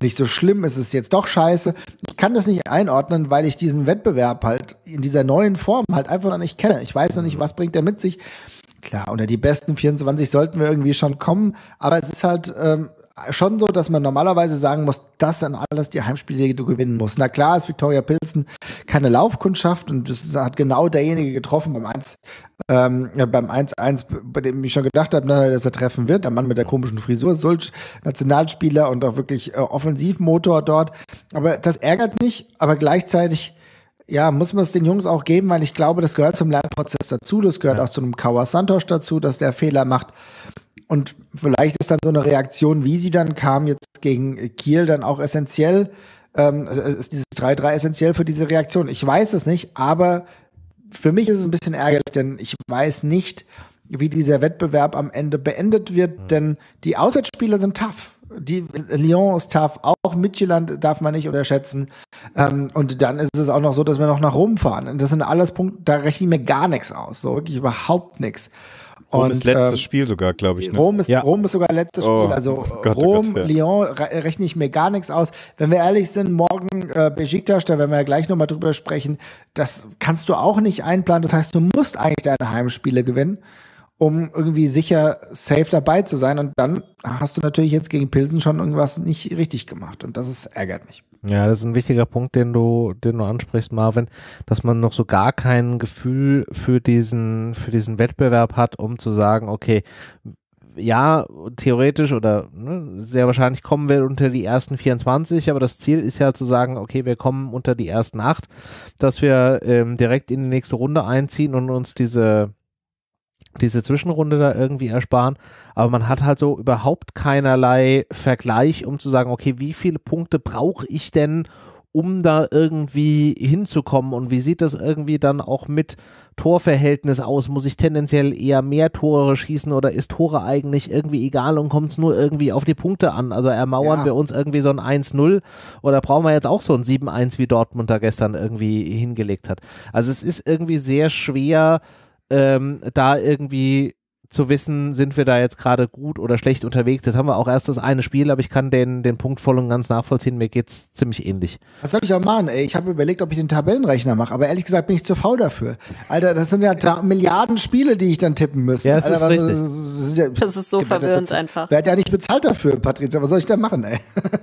nicht so schlimm, es ist jetzt doch scheiße. Ich kann das nicht einordnen, weil ich diesen Wettbewerb halt in dieser neuen Form halt einfach noch nicht kenne. Ich weiß noch nicht, was bringt er mit sich. Klar, unter die besten 24 sollten wir irgendwie schon kommen, aber es ist halt, ähm, schon so, dass man normalerweise sagen muss, das sind alles die Heimspiele, die du gewinnen musst. Na klar ist Viktoria Pilsen keine Laufkundschaft und das hat genau derjenige getroffen beim 1, ähm, beim 1-1, bei dem ich schon gedacht habe, ne, dass er treffen wird. Der Mann mit der komischen Frisur, Sulch, Nationalspieler und auch wirklich äh, Offensivmotor dort. Aber das ärgert mich, aber gleichzeitig ja, muss man es den Jungs auch geben, weil ich glaube, das gehört zum Lernprozess dazu, das gehört ja. auch zu einem Kauer Santos dazu, dass der Fehler macht. Und vielleicht ist dann so eine Reaktion, wie sie dann kam, jetzt gegen Kiel dann auch essentiell. Ähm, ist dieses 3-3 essentiell für diese Reaktion? Ich weiß es nicht, aber für mich ist es ein bisschen ärgerlich, denn ich weiß nicht, wie dieser Wettbewerb am Ende beendet wird, hm. denn die Auswärtsspiele sind tough. Die, Lyon ist tough, auch Mitchelland darf man nicht unterschätzen. Ähm, und dann ist es auch noch so, dass wir noch nach Rom fahren. Und das sind alles Punkte, da rechne ich mir gar nichts aus. So wirklich überhaupt nichts. Rom ist letztes ähm, Spiel sogar, glaube ich. Ne? Rom, ist, ja. Rom ist sogar letztes oh, Spiel. Also Gott, Rom, Gott, ja. Lyon re rechne ich mir gar nichts aus. Wenn wir ehrlich sind, morgen äh, Besiktas, da werden wir ja gleich nochmal drüber sprechen, das kannst du auch nicht einplanen. Das heißt, du musst eigentlich deine Heimspiele gewinnen um irgendwie sicher safe dabei zu sein. Und dann hast du natürlich jetzt gegen Pilsen schon irgendwas nicht richtig gemacht. Und das ist, ärgert mich. Ja, das ist ein wichtiger Punkt, den du, den du ansprichst, Marvin, dass man noch so gar kein Gefühl für diesen, für diesen Wettbewerb hat, um zu sagen, okay, ja, theoretisch oder ne, sehr wahrscheinlich kommen wir unter die ersten 24, aber das Ziel ist ja zu sagen, okay, wir kommen unter die ersten acht, dass wir ähm, direkt in die nächste Runde einziehen und uns diese diese Zwischenrunde da irgendwie ersparen. Aber man hat halt so überhaupt keinerlei Vergleich, um zu sagen, okay, wie viele Punkte brauche ich denn, um da irgendwie hinzukommen? Und wie sieht das irgendwie dann auch mit Torverhältnis aus? Muss ich tendenziell eher mehr Tore schießen oder ist Tore eigentlich irgendwie egal und kommt es nur irgendwie auf die Punkte an? Also ermauern ja. wir uns irgendwie so ein 1-0 oder brauchen wir jetzt auch so ein 7-1, wie Dortmund da gestern irgendwie hingelegt hat? Also es ist irgendwie sehr schwer ähm, da irgendwie zu wissen, sind wir da jetzt gerade gut oder schlecht unterwegs. Jetzt haben wir auch erst das eine Spiel, aber ich kann den, den Punkt voll und ganz nachvollziehen. Mir geht's ziemlich ähnlich. Was soll ich auch machen? Ey, ich habe überlegt, ob ich den Tabellenrechner mache, aber ehrlich gesagt bin ich zu faul dafür. Alter, das sind ja Milliarden Spiele, die ich dann tippen müsste. Ja, das Alter, ist was, richtig. Das ist, ja, das ist so verwirrend einfach. Wer hat ja nicht bezahlt dafür, Patrizia? Was soll ich da machen, ey?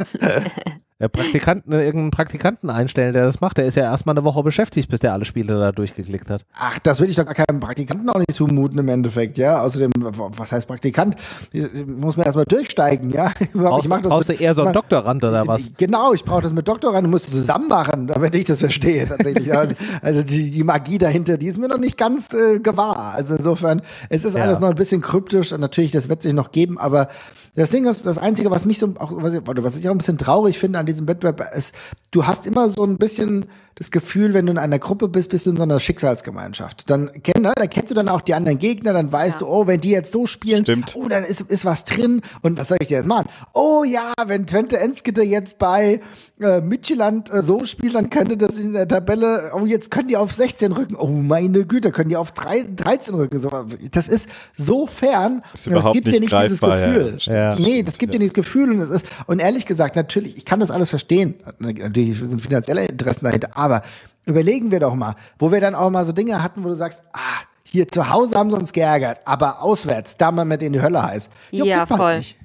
Äh, Praktikanten, äh, irgendeinen Praktikanten einstellen, der das macht. Der ist ja erstmal eine Woche beschäftigt, bis der alle Spiele da durchgeklickt hat. Ach, das will ich doch gar keinem Praktikanten auch nicht zumuten im Endeffekt, ja. Außerdem, was heißt Praktikant? Äh, muss man erstmal durchsteigen, ja. Brauchst, ich das brauchst mit, du eher so einen Doktorand oder was? Genau, ich brauche das mit Doktorand, musst zusammen machen, damit ich das verstehe tatsächlich. Also, also die, die, Magie dahinter, die ist mir noch nicht ganz äh, gewahr. Also insofern, es ist ja. alles noch ein bisschen kryptisch und natürlich, das wird sich noch geben, aber das Ding ist, das Einzige, was mich so auch, was ich, was ich auch ein bisschen traurig finde an an diesem Wettbewerb ist, du hast immer so ein bisschen das Gefühl, wenn du in einer Gruppe bist, bist du in so einer Schicksalsgemeinschaft. Dann, kenn, ne, dann kennst du dann auch die anderen Gegner, dann weißt ja. du, oh, wenn die jetzt so spielen, Stimmt. oh, dann ist, ist was drin und was soll ich dir jetzt machen? Oh ja, wenn Twente Enskede jetzt bei äh, Midtjylland äh, so spielt, dann könnte das in der Tabelle, oh, jetzt können die auf 16 rücken, oh meine Güte, können die auf 3, 13 rücken. So, das ist so fern, das, das gibt dir nicht dieses Gefühl. Ja. Nee, das gibt ja. dir nicht das Gefühl und es ist, und ehrlich gesagt, natürlich, ich kann das alles verstehen. Natürlich sind finanzielle Interessen dahinter, aber überlegen wir doch mal, wo wir dann auch mal so Dinge hatten, wo du sagst, ah, hier zu Hause haben sie uns geärgert, aber auswärts, da man mit in die Hölle heißt. Jo, ja, voll. Nicht.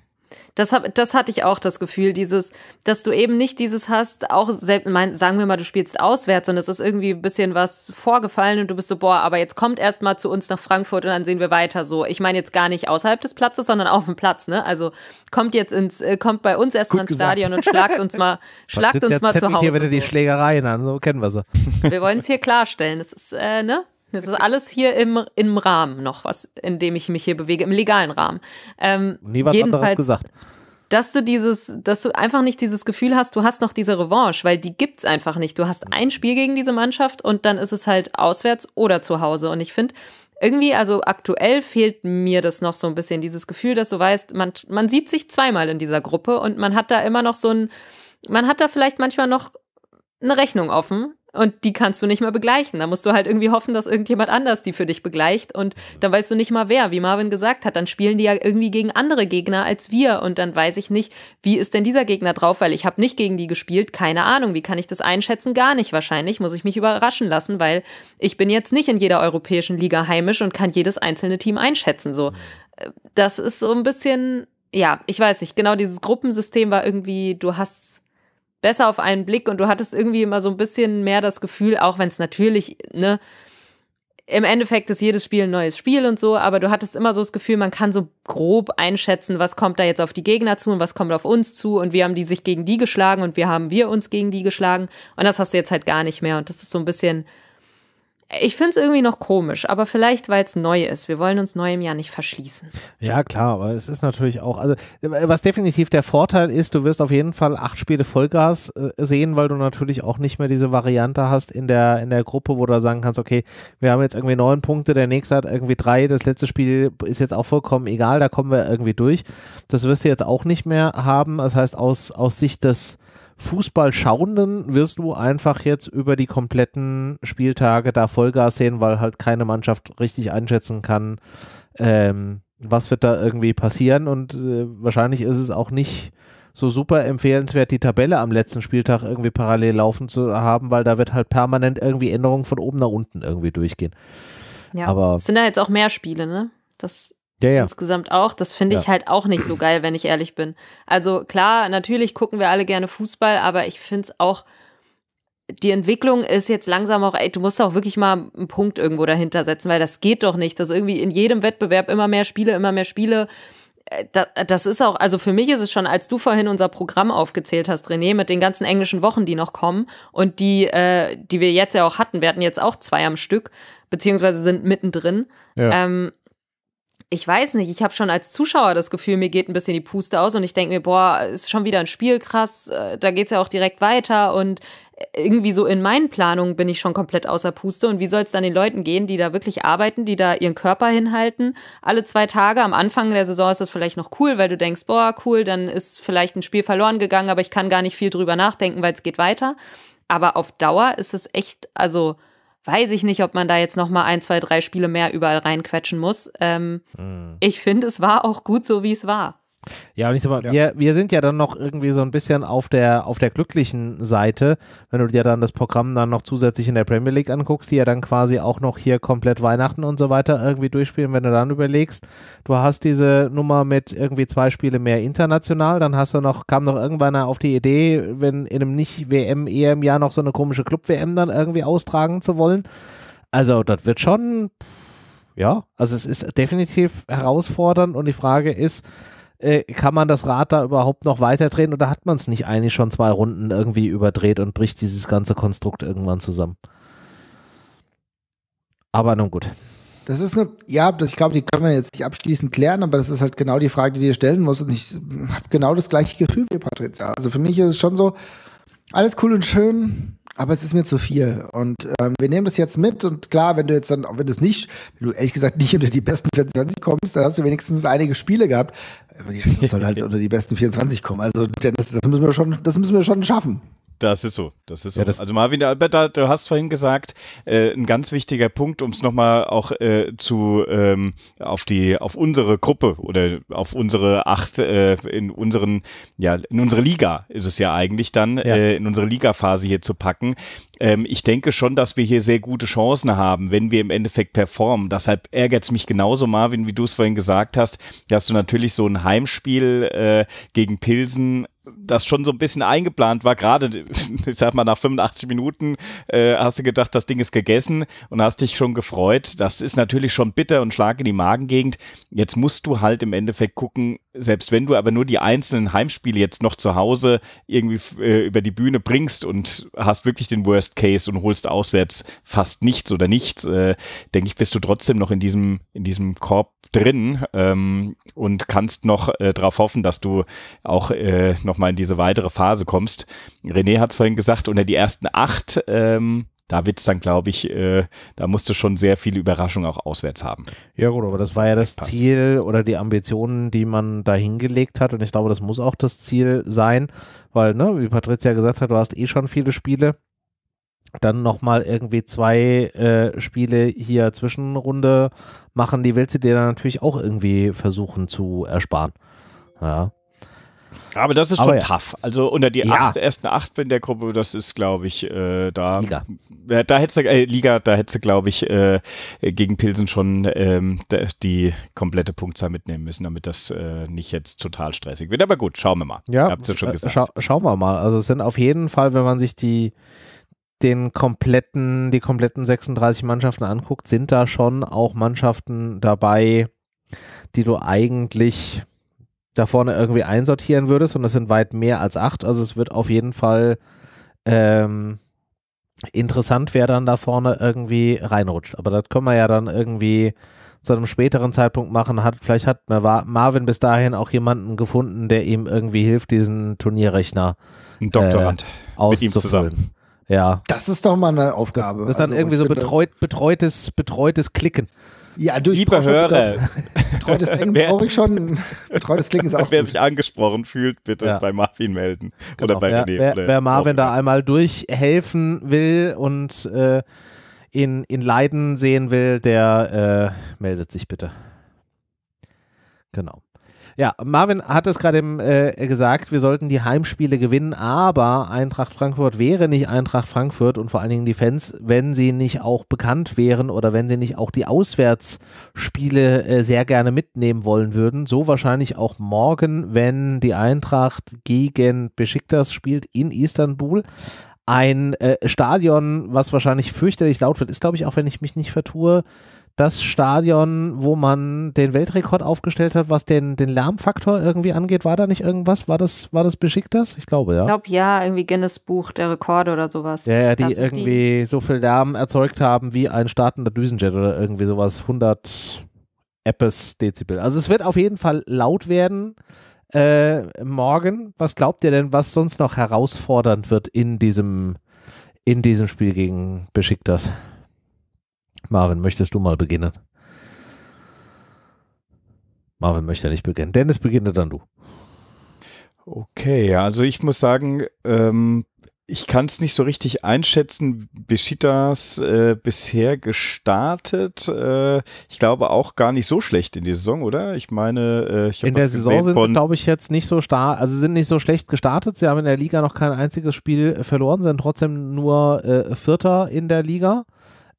Das, hab, das hatte ich auch das Gefühl, dieses, dass du eben nicht dieses hast, auch selbst, mein, sagen wir mal, du spielst auswärts und es ist irgendwie ein bisschen was vorgefallen und du bist so, boah, aber jetzt kommt erst mal zu uns nach Frankfurt und dann sehen wir weiter so. Ich meine jetzt gar nicht außerhalb des Platzes, sondern auf dem Platz, ne? Also kommt jetzt ins, äh, kommt bei uns erst mal ins Stadion und schlagt uns mal, schlagt uns mal zu Hause. Hier wieder die Schlägereien an, so kennen wir sie. Wir wollen es hier klarstellen. Das ist, äh, ne? Das ist alles hier im, im Rahmen noch, was, in dem ich mich hier bewege, im legalen Rahmen. Ähm, Nie was anderes gesagt. Dass du dieses, dass du einfach nicht dieses Gefühl hast, du hast noch diese Revanche, weil die gibt's einfach nicht. Du hast ein Spiel gegen diese Mannschaft und dann ist es halt auswärts oder zu Hause. Und ich finde, irgendwie, also aktuell fehlt mir das noch so ein bisschen, dieses Gefühl, dass du weißt, man, man sieht sich zweimal in dieser Gruppe und man hat da immer noch so ein, man hat da vielleicht manchmal noch eine Rechnung offen, und die kannst du nicht mehr begleichen. Da musst du halt irgendwie hoffen, dass irgendjemand anders die für dich begleicht. Und dann weißt du nicht mal wer, wie Marvin gesagt hat. Dann spielen die ja irgendwie gegen andere Gegner als wir. Und dann weiß ich nicht, wie ist denn dieser Gegner drauf, weil ich habe nicht gegen die gespielt. Keine Ahnung. Wie kann ich das einschätzen? Gar nicht wahrscheinlich. Muss ich mich überraschen lassen, weil ich bin jetzt nicht in jeder europäischen Liga heimisch und kann jedes einzelne Team einschätzen. So, äh, das ist so ein bisschen, ja, ich weiß nicht. Genau dieses Gruppensystem war irgendwie, du hast besser auf einen Blick und du hattest irgendwie immer so ein bisschen mehr das Gefühl, auch wenn es natürlich, ne, im Endeffekt ist jedes Spiel ein neues Spiel und so, aber du hattest immer so das Gefühl, man kann so grob einschätzen, was kommt da jetzt auf die Gegner zu und was kommt auf uns zu und wir haben die sich gegen die geschlagen und wir haben wir uns gegen die geschlagen und das hast du jetzt halt gar nicht mehr und das ist so ein bisschen ich finde es irgendwie noch komisch, aber vielleicht, weil es neu ist. Wir wollen uns neu im Jahr nicht verschließen. Ja, klar, aber es ist natürlich auch, also äh, was definitiv der Vorteil ist, du wirst auf jeden Fall acht Spiele Vollgas äh, sehen, weil du natürlich auch nicht mehr diese Variante hast in der, in der Gruppe, wo du sagen kannst, okay, wir haben jetzt irgendwie neun Punkte, der nächste hat irgendwie drei, das letzte Spiel ist jetzt auch vollkommen egal, da kommen wir irgendwie durch. Das wirst du jetzt auch nicht mehr haben. Das heißt, aus, aus Sicht des Fußballschauenden wirst du einfach jetzt über die kompletten Spieltage da Vollgas sehen, weil halt keine Mannschaft richtig einschätzen kann, ähm, was wird da irgendwie passieren und äh, wahrscheinlich ist es auch nicht so super empfehlenswert, die Tabelle am letzten Spieltag irgendwie parallel laufen zu haben, weil da wird halt permanent irgendwie Änderungen von oben nach unten irgendwie durchgehen. Ja, Aber sind da jetzt auch mehr Spiele, ne? Das ja, ja. insgesamt auch. Das finde ich ja. halt auch nicht so geil, wenn ich ehrlich bin. Also klar, natürlich gucken wir alle gerne Fußball, aber ich finde es auch, die Entwicklung ist jetzt langsam auch, ey, du musst auch wirklich mal einen Punkt irgendwo dahinter setzen, weil das geht doch nicht, dass also irgendwie in jedem Wettbewerb immer mehr Spiele, immer mehr Spiele. Äh, das, das ist auch, also für mich ist es schon, als du vorhin unser Programm aufgezählt hast, René, mit den ganzen englischen Wochen, die noch kommen und die, äh, die wir jetzt ja auch hatten, wir hatten jetzt auch zwei am Stück, beziehungsweise sind mittendrin. Ja. Ähm, ich weiß nicht, ich habe schon als Zuschauer das Gefühl, mir geht ein bisschen die Puste aus und ich denke mir, boah, ist schon wieder ein Spiel krass, äh, da geht's ja auch direkt weiter und äh, irgendwie so in meinen Planungen bin ich schon komplett außer Puste und wie soll es dann den Leuten gehen, die da wirklich arbeiten, die da ihren Körper hinhalten, alle zwei Tage, am Anfang der Saison ist das vielleicht noch cool, weil du denkst, boah, cool, dann ist vielleicht ein Spiel verloren gegangen, aber ich kann gar nicht viel drüber nachdenken, weil es geht weiter, aber auf Dauer ist es echt, also weiß ich nicht, ob man da jetzt noch mal ein, zwei, drei Spiele mehr überall reinquetschen muss. Ähm, mhm. Ich finde, es war auch gut so, wie es war. Ja, und ich sag mal, ja. wir, wir sind ja dann noch irgendwie so ein bisschen auf der, auf der glücklichen Seite, wenn du dir dann das Programm dann noch zusätzlich in der Premier League anguckst, die ja dann quasi auch noch hier komplett Weihnachten und so weiter irgendwie durchspielen, wenn du dann überlegst, du hast diese Nummer mit irgendwie zwei Spiele mehr international, dann hast du noch, kam noch irgendwann auf die Idee, wenn in einem nicht wm eher im jahr noch so eine komische Club-WM dann irgendwie austragen zu wollen. Also, das wird schon, ja, also es ist definitiv herausfordernd und die Frage ist, äh, kann man das Rad da überhaupt noch weiter drehen oder hat man es nicht eigentlich schon zwei Runden irgendwie überdreht und bricht dieses ganze Konstrukt irgendwann zusammen? Aber nun gut. Das ist eine, ja, das, ich glaube, die können wir jetzt nicht abschließend klären, aber das ist halt genau die Frage, die dir stellen musst. Und ich habe genau das gleiche Gefühl wie Patricia. Also für mich ist es schon so, alles cool und schön, aber es ist mir zu viel. Und ähm, wir nehmen das jetzt mit und klar, wenn du jetzt dann, wenn du es nicht, wenn du ehrlich gesagt nicht unter die besten 24 kommst, dann hast du wenigstens einige Spiele gehabt. Man soll halt unter die besten 24 kommen. Also das, das müssen wir schon, das müssen wir schon schaffen. Das ist so, das ist so. Ja, das also Marvin, Alberta, du hast vorhin gesagt, äh, ein ganz wichtiger Punkt, um es nochmal auch äh, zu ähm, auf die auf unsere Gruppe oder auf unsere acht äh, in unseren ja in unsere Liga ist es ja eigentlich dann ja. Äh, in unsere Liga-Phase hier zu packen. Ähm, ich denke schon, dass wir hier sehr gute Chancen haben, wenn wir im Endeffekt performen. Deshalb ärgert es mich genauso, Marvin, wie du es vorhin gesagt hast, dass du natürlich so ein Heimspiel äh, gegen Pilsen das schon so ein bisschen eingeplant war, gerade, ich sag mal, nach 85 Minuten äh, hast du gedacht, das Ding ist gegessen und hast dich schon gefreut. Das ist natürlich schon bitter und Schlag in die Magengegend. Jetzt musst du halt im Endeffekt gucken, selbst wenn du aber nur die einzelnen Heimspiele jetzt noch zu Hause irgendwie äh, über die Bühne bringst und hast wirklich den Worst Case und holst auswärts fast nichts oder nichts, äh, denke ich, bist du trotzdem noch in diesem, in diesem Korb drin ähm, und kannst noch äh, darauf hoffen, dass du auch äh, noch nochmal in diese weitere Phase kommst. René hat es vorhin gesagt, unter die ersten acht, ähm, da wird es dann, glaube ich, äh, da musst du schon sehr viele Überraschungen auch auswärts haben. Ja gut, aber das war ja das Ziel oder die Ambitionen, die man da hingelegt hat und ich glaube, das muss auch das Ziel sein, weil, ne, wie Patricia gesagt hat, du hast eh schon viele Spiele dann nochmal irgendwie zwei äh, Spiele hier Zwischenrunde machen, die willst du dir dann natürlich auch irgendwie versuchen zu ersparen. Ja. Aber das ist schon ja. tough. Also unter die ja. acht, ersten acht in der Gruppe, das ist, glaube ich, äh, da. Liga. Da hättest du, äh, Liga, da hättest du, glaube ich, äh, gegen Pilsen schon ähm, die komplette Punktzahl mitnehmen müssen, damit das äh, nicht jetzt total stressig wird. Aber gut, schauen wir mal. Ja, Habt ihr schon äh, gesagt. Scha schauen wir mal. Also es sind auf jeden Fall, wenn man sich die den kompletten, die kompletten 36 Mannschaften anguckt, sind da schon auch Mannschaften dabei, die du eigentlich da vorne irgendwie einsortieren würdest und das sind weit mehr als acht. Also es wird auf jeden Fall ähm, interessant, wer dann da vorne irgendwie reinrutscht. Aber das können wir ja dann irgendwie zu einem späteren Zeitpunkt machen. Hat, vielleicht hat Marvin bis dahin auch jemanden gefunden, der ihm irgendwie hilft, diesen Turnierrechner Ein Doktorand äh, mit ihm zusammen. Ja. Das ist doch mal eine Aufgabe. Das, das ist dann also, irgendwie so betreut, betreutes, betreutes Klicken. Ja, durch Liebe Hörer. Betreutes Klingen brauche ich schon. Betreutes Klingen ist auch Wer gut. sich angesprochen fühlt, bitte ja. bei Marvin melden. Genau. Oder bei wer, René. Wer, wer Marvin da einmal durchhelfen will und äh, in, in Leiden sehen will, der äh, meldet sich bitte. Genau. Ja, Marvin hat es gerade äh, gesagt, wir sollten die Heimspiele gewinnen, aber Eintracht Frankfurt wäre nicht Eintracht Frankfurt und vor allen Dingen die Fans, wenn sie nicht auch bekannt wären oder wenn sie nicht auch die Auswärtsspiele äh, sehr gerne mitnehmen wollen würden. So wahrscheinlich auch morgen, wenn die Eintracht gegen Besiktas spielt in Istanbul ein äh, Stadion, was wahrscheinlich fürchterlich laut wird, ist, glaube ich, auch wenn ich mich nicht vertue, das Stadion, wo man den Weltrekord aufgestellt hat, was den, den Lärmfaktor irgendwie angeht. War da nicht irgendwas? War das, war das Beschicktes? Ich glaube, ja. Ich glaube, ja, irgendwie Guinness Buch der Rekorde oder sowas. Ja, ja die also irgendwie die. so viel Lärm erzeugt haben wie ein startender Düsenjet oder irgendwie sowas. 100 Appes Dezibel. Also es wird auf jeden Fall laut werden. Äh, morgen, was glaubt ihr denn, was sonst noch herausfordernd wird in diesem, in diesem Spiel gegen Beschickters? Besiktas? Marvin, möchtest du mal beginnen? Marvin möchte nicht beginnen. Dennis beginne dann du. Okay, also ich muss sagen, ähm, ich kann es nicht so richtig einschätzen. Besiktas äh, bisher gestartet, äh, ich glaube auch gar nicht so schlecht in die Saison, oder? Ich meine, äh, ich in der Saison sind sie, glaube ich, jetzt nicht so stark, also sind nicht so schlecht gestartet. Sie haben in der Liga noch kein einziges Spiel verloren, sind trotzdem nur äh, Vierter in der Liga.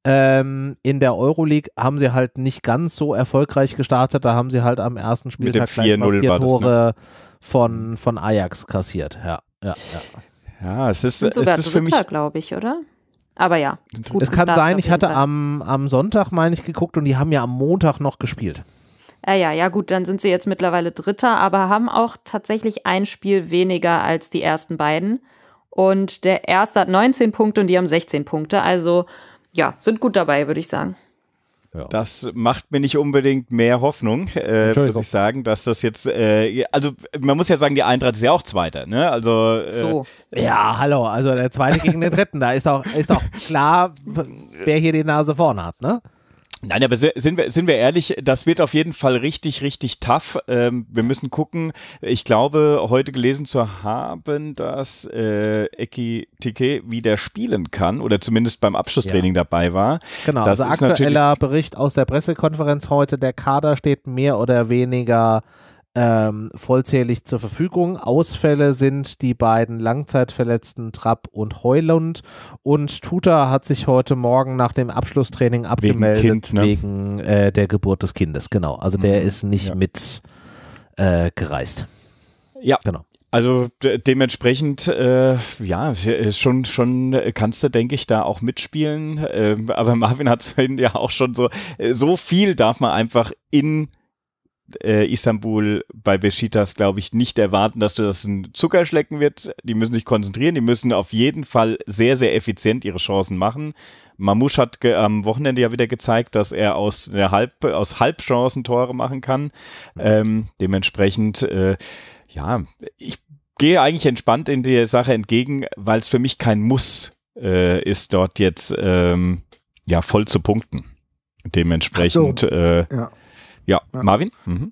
Ähm, in der Euroleague haben sie halt nicht ganz so erfolgreich gestartet. Da haben sie halt am ersten Spieltag gleich mal vier Tore das, ne? Mhm. von, von Ajax kassiert. Ja, ja, ja. ja es ist, Sind sogar es ist Dritter, glaube ich, oder? Aber ja. es kann sein, ich hatte am, am Sonntag, meine ich, geguckt und die haben ja am Montag noch gespielt. Ja, ja, ja, gut, dann sind sie jetzt mittlerweile Dritter, aber haben auch tatsächlich ein Spiel weniger als die ersten beiden. Und der erste hat 19 Punkte und die haben 16 Punkte. Also ja, sind gut dabei, würde ich sagen. Ja. Das macht mir nicht unbedingt mehr Hoffnung, äh, muss ich sagen, dass das jetzt, äh, also man muss ja sagen, die Eintracht ist ja auch Zweiter, ne? Also äh, so. ja, hallo, also der Zweite gegen den Dritten, da ist auch ist auch klar, wer hier die Nase vorne hat, ne? Nein, aber sind wir, sind wir ehrlich, das wird auf jeden Fall richtig, richtig tough. Ähm, wir müssen gucken. Ich glaube, heute gelesen zu haben, dass äh, Eki Tike wieder spielen kann oder zumindest beim Abschlusstraining ja. dabei war. Genau, das also aktueller Bericht aus der Pressekonferenz heute, der Kader steht mehr oder weniger ähm, vollzählig zur Verfügung. Ausfälle sind die beiden Langzeitverletzten Trapp und Heulund. Und Tuta hat sich heute Morgen nach dem Abschlusstraining abgemeldet wegen, kind, ne? wegen äh, der Geburt des Kindes. Genau, also der mhm. ist nicht ja. mit äh, gereist. Ja, genau. Also de dementsprechend, äh, ja, schon, schon äh, kannst du, denke ich, da auch mitspielen. Ähm, aber Marvin hat es ja auch schon so, äh, so viel darf man einfach in äh, Istanbul bei Besiktas, glaube ich, nicht erwarten, dass du das ein Zuckerschlecken wird. Die müssen sich konzentrieren, die müssen auf jeden Fall sehr, sehr effizient ihre Chancen machen. Mamouche hat am Wochenende ja wieder gezeigt, dass er aus, der Halb, aus Halbchancen Tore machen kann. Mhm. Ähm, dementsprechend, äh, ja, ich gehe eigentlich entspannt in die Sache entgegen, weil es für mich kein Muss äh, ist, dort jetzt ähm, ja voll zu punkten. Dementsprechend so. äh, ja. Ja, ja. Marvin? Mhm.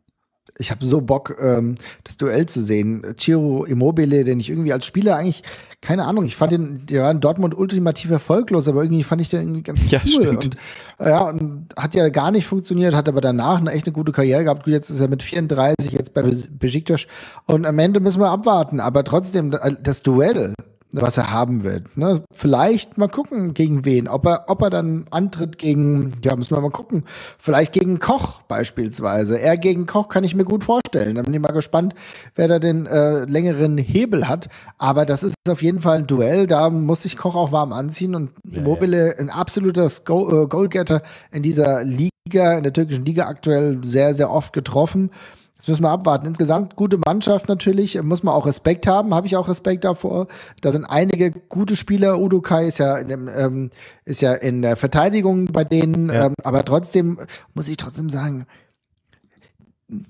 Ich habe so Bock, ähm, das Duell zu sehen. Ciro Immobile, den ich irgendwie als Spieler eigentlich, keine Ahnung, ich fand den, der war in Dortmund ultimativ erfolglos, aber irgendwie fand ich den irgendwie ganz ja, cool. Stimmt. Und, ja, und hat ja gar nicht funktioniert, hat aber danach eine echt eine gute Karriere gehabt. Gut, jetzt ist er mit 34, jetzt bei Besiktas. Und am Ende müssen wir abwarten, aber trotzdem, das Duell, was er haben will. Ne? Vielleicht mal gucken, gegen wen. Ob er, ob er dann antritt gegen, ja, müssen wir mal gucken. Vielleicht gegen Koch beispielsweise. Er gegen Koch kann ich mir gut vorstellen. Dann bin ich mal gespannt, wer da den äh, längeren Hebel hat. Aber das ist auf jeden Fall ein Duell. Da muss sich Koch auch warm anziehen. Und Immobile, ja, ja. ein absoluter äh, Goalgetter in dieser Liga, in der türkischen Liga aktuell sehr, sehr oft getroffen. Das müssen wir abwarten. Insgesamt gute Mannschaft natürlich, muss man auch Respekt haben, habe ich auch Respekt davor. Da sind einige gute Spieler. Udo Kai ist ja in, dem, ähm, ist ja in der Verteidigung bei denen, ja. ähm, aber trotzdem muss ich trotzdem sagen,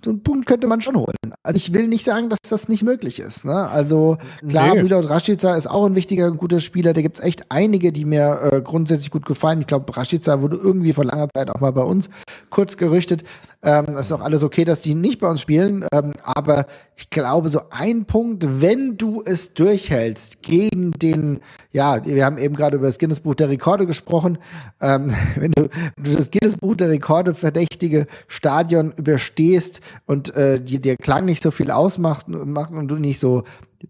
so einen Punkt könnte man schon holen. Also ich will nicht sagen, dass das nicht möglich ist. Ne? Also klar, nee. und Rashica ist auch ein wichtiger und guter Spieler. Da gibt es echt einige, die mir äh, grundsätzlich gut gefallen. Ich glaube, Rashica wurde irgendwie vor langer Zeit auch mal bei uns kurz gerüchtet. Ähm, das ist auch alles okay, dass die nicht bei uns spielen. Ähm, aber ich glaube, so ein Punkt, wenn du es durchhältst gegen den, ja, wir haben eben gerade über das Guinness Buch der Rekorde gesprochen, ähm, wenn, du, du, das Guinness Buch der Rekorde verdächtige Stadion überstehst und äh, dir, dir Klang nicht so viel ausmacht und du nicht so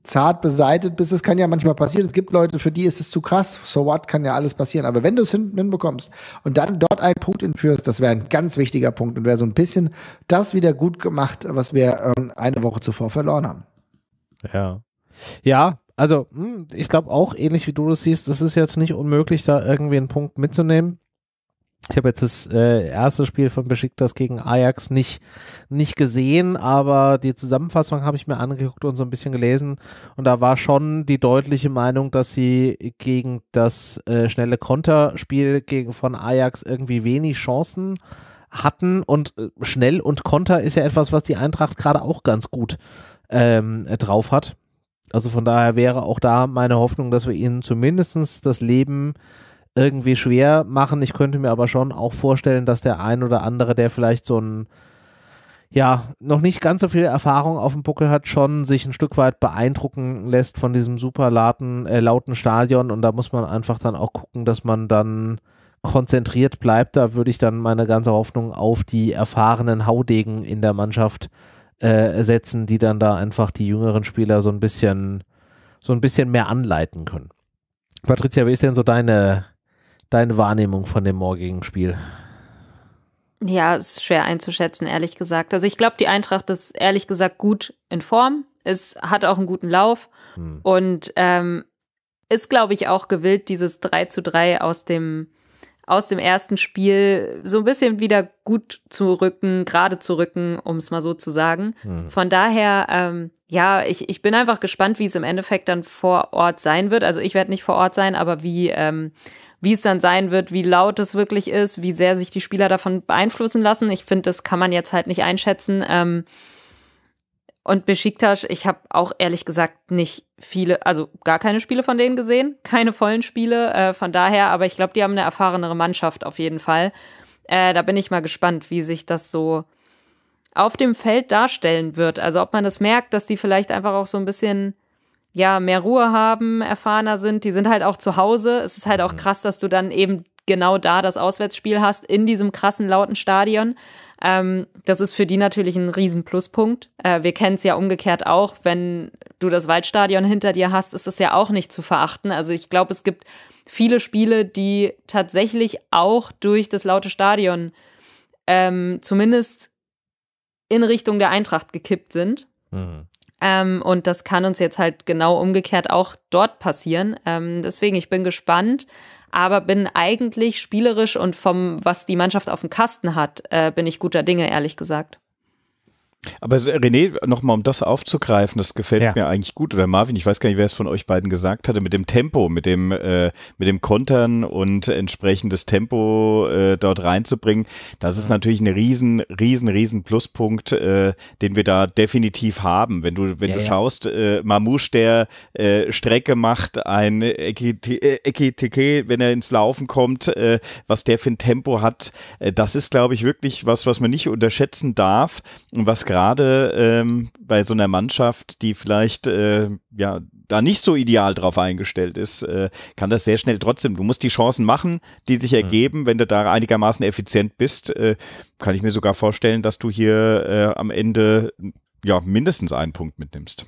zart beseitet bist. Es kann ja manchmal passieren. Es gibt Leute, für die ist es zu krass. So what, kann ja alles passieren. Aber wenn du es hin, hinbekommst und dann dort einen Punkt entführst, das wäre ein ganz wichtiger Punkt und wäre so ein bisschen das wieder gut gemacht, was wir ähm, eine Woche zuvor verloren haben. Ja. Ja, also hm, ich glaube auch, ähnlich wie du das siehst, es ist jetzt nicht unmöglich, da irgendwie einen Punkt mitzunehmen. Ich habe jetzt das äh, erste Spiel von Besiktas gegen Ajax nicht, nicht gesehen, aber die Zusammenfassung habe ich mir angeguckt und so ein bisschen gelesen. Und da war schon die deutliche Meinung, dass sie gegen das äh, schnelle Konterspiel gegen, von Ajax irgendwie wenig Chancen hatten. Und äh, schnell und Konter ist ja etwas, was die Eintracht gerade auch ganz gut ähm, drauf hat. Also von daher wäre auch da meine Hoffnung, dass wir ihnen zumindest das Leben äh, irgendwie schwer machen. Ich könnte mir aber schon auch vorstellen, dass der ein oder andere, der vielleicht so ein ja, noch nicht ganz so viel Erfahrung auf dem Buckel hat, schon sich ein Stück weit beeindrucken lässt von diesem super lauten, äh, lauten Stadion. Und da muss man einfach dann auch gucken, dass man dann konzentriert bleibt. Da würde ich dann meine ganze Hoffnung auf die erfahrenen Haudegen in der Mannschaft äh, setzen, die dann da einfach die jüngeren Spieler so ein bisschen, so ein bisschen mehr anleiten können. Patricia, wie ist denn so deine deine Wahrnehmung von dem morgigen Spiel? Ja, ist schwer einzuschätzen, ehrlich gesagt. Also ich glaube, die Eintracht ist ehrlich gesagt gut in Form. Es hat auch einen guten Lauf hm. und ähm, ist, glaube ich, auch gewillt, dieses 3 zu 3 aus dem, aus dem ersten Spiel so ein bisschen wieder gut zu rücken, gerade zu rücken, um es mal so zu sagen. Hm. Von daher, ähm, ja, ich, ich bin einfach gespannt, wie es im Endeffekt dann vor Ort sein wird. Also ich werde nicht vor Ort sein, aber wie. Ähm, wie es dann sein wird, wie laut es wirklich ist, wie sehr sich die Spieler davon beeinflussen lassen. Ich finde, das kann man jetzt halt nicht einschätzen. Ähm, und Besiktas, ich habe auch ehrlich gesagt nicht viele, also gar keine Spiele von denen gesehen, keine vollen Spiele äh, von daher, aber ich glaube, die haben eine erfahrenere Mannschaft auf jeden Fall. Äh, da bin ich mal gespannt, wie sich das so auf dem Feld darstellen wird. Also ob man das merkt, dass die vielleicht einfach auch so ein bisschen ja, mehr Ruhe haben, erfahrener sind. Die sind halt auch zu Hause. Es ist halt auch mhm. krass, dass du dann eben genau da das Auswärtsspiel hast, in diesem krassen, lauten Stadion. Ähm, das ist für die natürlich ein riesen Pluspunkt. Äh, wir kennen es ja umgekehrt auch, wenn du das Waldstadion hinter dir hast, ist das ja auch nicht zu verachten. Also ich glaube, es gibt viele Spiele, die tatsächlich auch durch das laute Stadion ähm, zumindest in Richtung der Eintracht gekippt sind. Mhm. Ähm, und das kann uns jetzt halt genau umgekehrt auch dort passieren. Ähm, deswegen, ich bin gespannt, aber bin eigentlich spielerisch und vom, was die Mannschaft auf dem Kasten hat, äh, bin ich guter Dinge, ehrlich gesagt. Aber René, nochmal um das aufzugreifen, das gefällt ja. mir eigentlich gut. Oder Marvin, ich weiß gar nicht, wer es von euch beiden gesagt hatte, mit dem Tempo, mit dem, äh, mit dem Kontern und entsprechendes Tempo äh, dort reinzubringen. Das ist mhm. natürlich ein riesen, riesen, riesen Pluspunkt, äh, den wir da definitiv haben. Wenn du, wenn ja, du ja. schaust, äh, Mamouche, der äh, Strecke macht, ein äh, Ekitike, wenn er ins Laufen kommt, äh, was der für ein Tempo hat, äh, das ist, glaube ich, wirklich was, was man nicht unterschätzen darf und was gerade ähm, bei so einer Mannschaft, die vielleicht äh, ja da nicht so ideal drauf eingestellt ist, äh, kann das sehr schnell trotzdem. Du musst die Chancen machen, die sich mhm. ergeben. Wenn du da einigermaßen effizient bist, äh, kann ich mir sogar vorstellen, dass du hier äh, am Ende ja mindestens einen Punkt mitnimmst.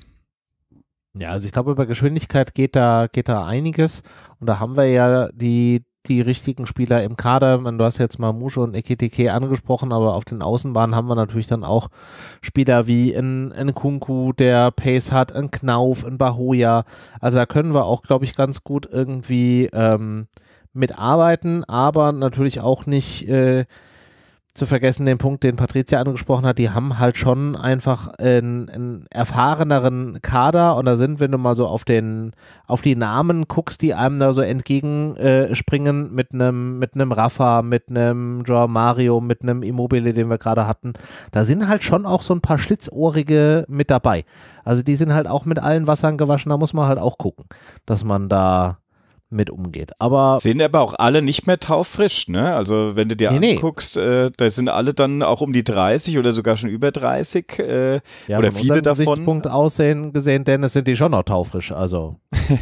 Ja, also ich glaube, über Geschwindigkeit geht da, geht da einiges. Und da haben wir ja die die richtigen Spieler im Kader. Man, du hast jetzt mal Musche und Ekitike angesprochen, aber auf den Außenbahnen haben wir natürlich dann auch Spieler wie in, in Kunku, der Pace hat, in Knauf, in Bahoya. Also da können wir auch, glaube ich, ganz gut irgendwie ähm, mitarbeiten, aber natürlich auch nicht äh, zu vergessen den Punkt, den Patricia angesprochen hat, die haben halt schon einfach einen, einen, erfahreneren Kader und da sind, wenn du mal so auf den auf die Namen guckst, die einem da so entgegenspringen äh, mit einem mit einem Rafa, mit einem Joao Mario, mit einem Immobile, den wir gerade hatten, da sind halt schon auch so ein paar Schlitzohrige mit dabei. Also die sind halt auch mit allen Wassern gewaschen, da muss man halt auch gucken, dass man da mit umgeht. Aber sehen aber auch alle nicht mehr taufrisch, ne? Also wenn du dir nee, anguckst, nee. Äh, da sind alle dann auch um die 30 oder sogar schon über 30 äh, ja, oder viele davon. Gesichtspunkt aussehen gesehen, Dennis, sind die schon noch taufrisch, also.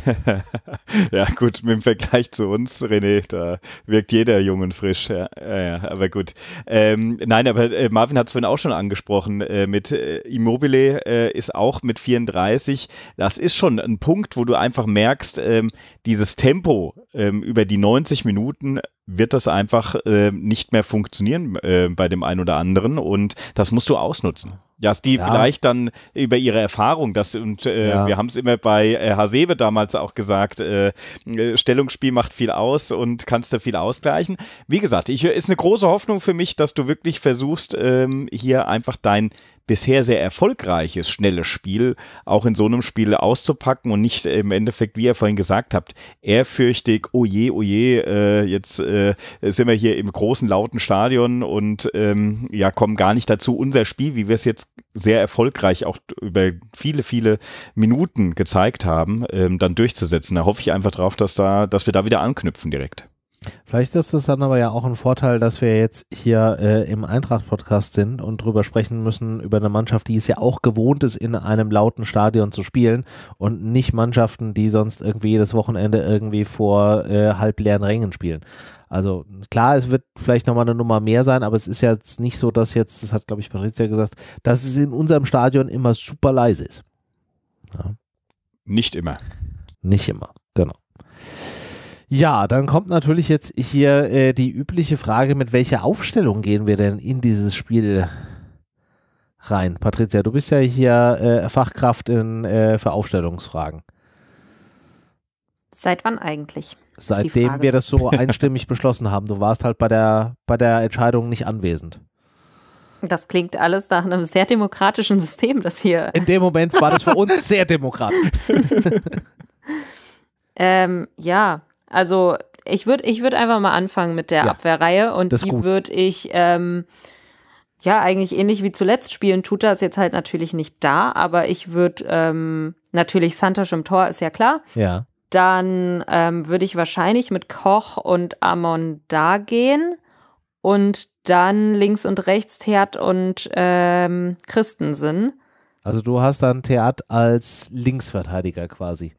ja gut, mit dem Vergleich zu uns, René, da wirkt jeder Jungen frisch. Ja, ja aber gut. Ähm, nein, aber äh, Marvin hat es vorhin auch schon angesprochen. Äh, mit äh, Immobile äh, ist auch mit 34. Das ist schon ein Punkt, wo du einfach merkst, ähm, dieses Tempo ähm, über die 90 Minuten wird das einfach äh, nicht mehr funktionieren äh, bei dem einen oder anderen und das musst du ausnutzen. Dass die ja. vielleicht dann über ihre Erfahrung, das und äh, ja. wir haben es immer bei äh, Hasebe damals auch gesagt, äh, äh, Stellungsspiel macht viel aus und kannst da viel ausgleichen. Wie gesagt, ich, ist eine große Hoffnung für mich, dass du wirklich versuchst, ähm, hier einfach dein bisher sehr erfolgreiches, schnelles Spiel auch in so einem Spiel auszupacken und nicht im Endeffekt, wie ihr vorhin gesagt habt, ehrfürchtig, oh je, oh je, äh, jetzt äh, sind wir hier im großen, lauten Stadion und ähm, ja, kommen gar nicht dazu, unser Spiel, wie wir es jetzt sehr erfolgreich auch über viele, viele Minuten gezeigt haben, ähm, dann durchzusetzen. Da hoffe ich einfach drauf, dass da, dass wir da wieder anknüpfen direkt. Vielleicht ist das dann aber ja auch ein Vorteil, dass wir jetzt hier äh, im Eintracht-Podcast sind und drüber sprechen müssen, über eine Mannschaft, die es ja auch gewohnt ist, in einem lauten Stadion zu spielen und nicht Mannschaften, die sonst irgendwie jedes Wochenende irgendwie vor äh, halbleeren Rängen spielen. Also klar, es wird vielleicht nochmal eine Nummer mehr sein, aber es ist ja jetzt nicht so, dass jetzt, das hat glaube ich Patricia gesagt, dass es in unserem Stadion immer super leise ist. Ja. Nicht immer. Nicht immer, genau. Ja, dann kommt natürlich jetzt hier äh, die übliche Frage, mit welcher Aufstellung gehen wir denn in dieses Spiel rein? Patricia, du bist ja hier äh, Fachkraft in, äh, für Aufstellungsfragen. Seit wann eigentlich? Seitdem wir das so einstimmig beschlossen haben. Du warst halt bei der, bei der Entscheidung nicht anwesend. Das klingt alles nach einem sehr demokratischen System, das hier. In dem Moment war das für uns sehr demokratisch. ähm, ja, also ich würde ich würd einfach mal anfangen mit der ja, Abwehrreihe und die würde ich ähm, ja eigentlich ähnlich wie zuletzt spielen. Tut das jetzt halt natürlich nicht da, aber ich würde ähm, natürlich Santos im Tor, ist ja klar. Ja. Dann ähm, würde ich wahrscheinlich mit Koch und Amon da gehen und dann links und rechts Theat und ähm, Christensen. Also du hast dann Theat als Linksverteidiger quasi.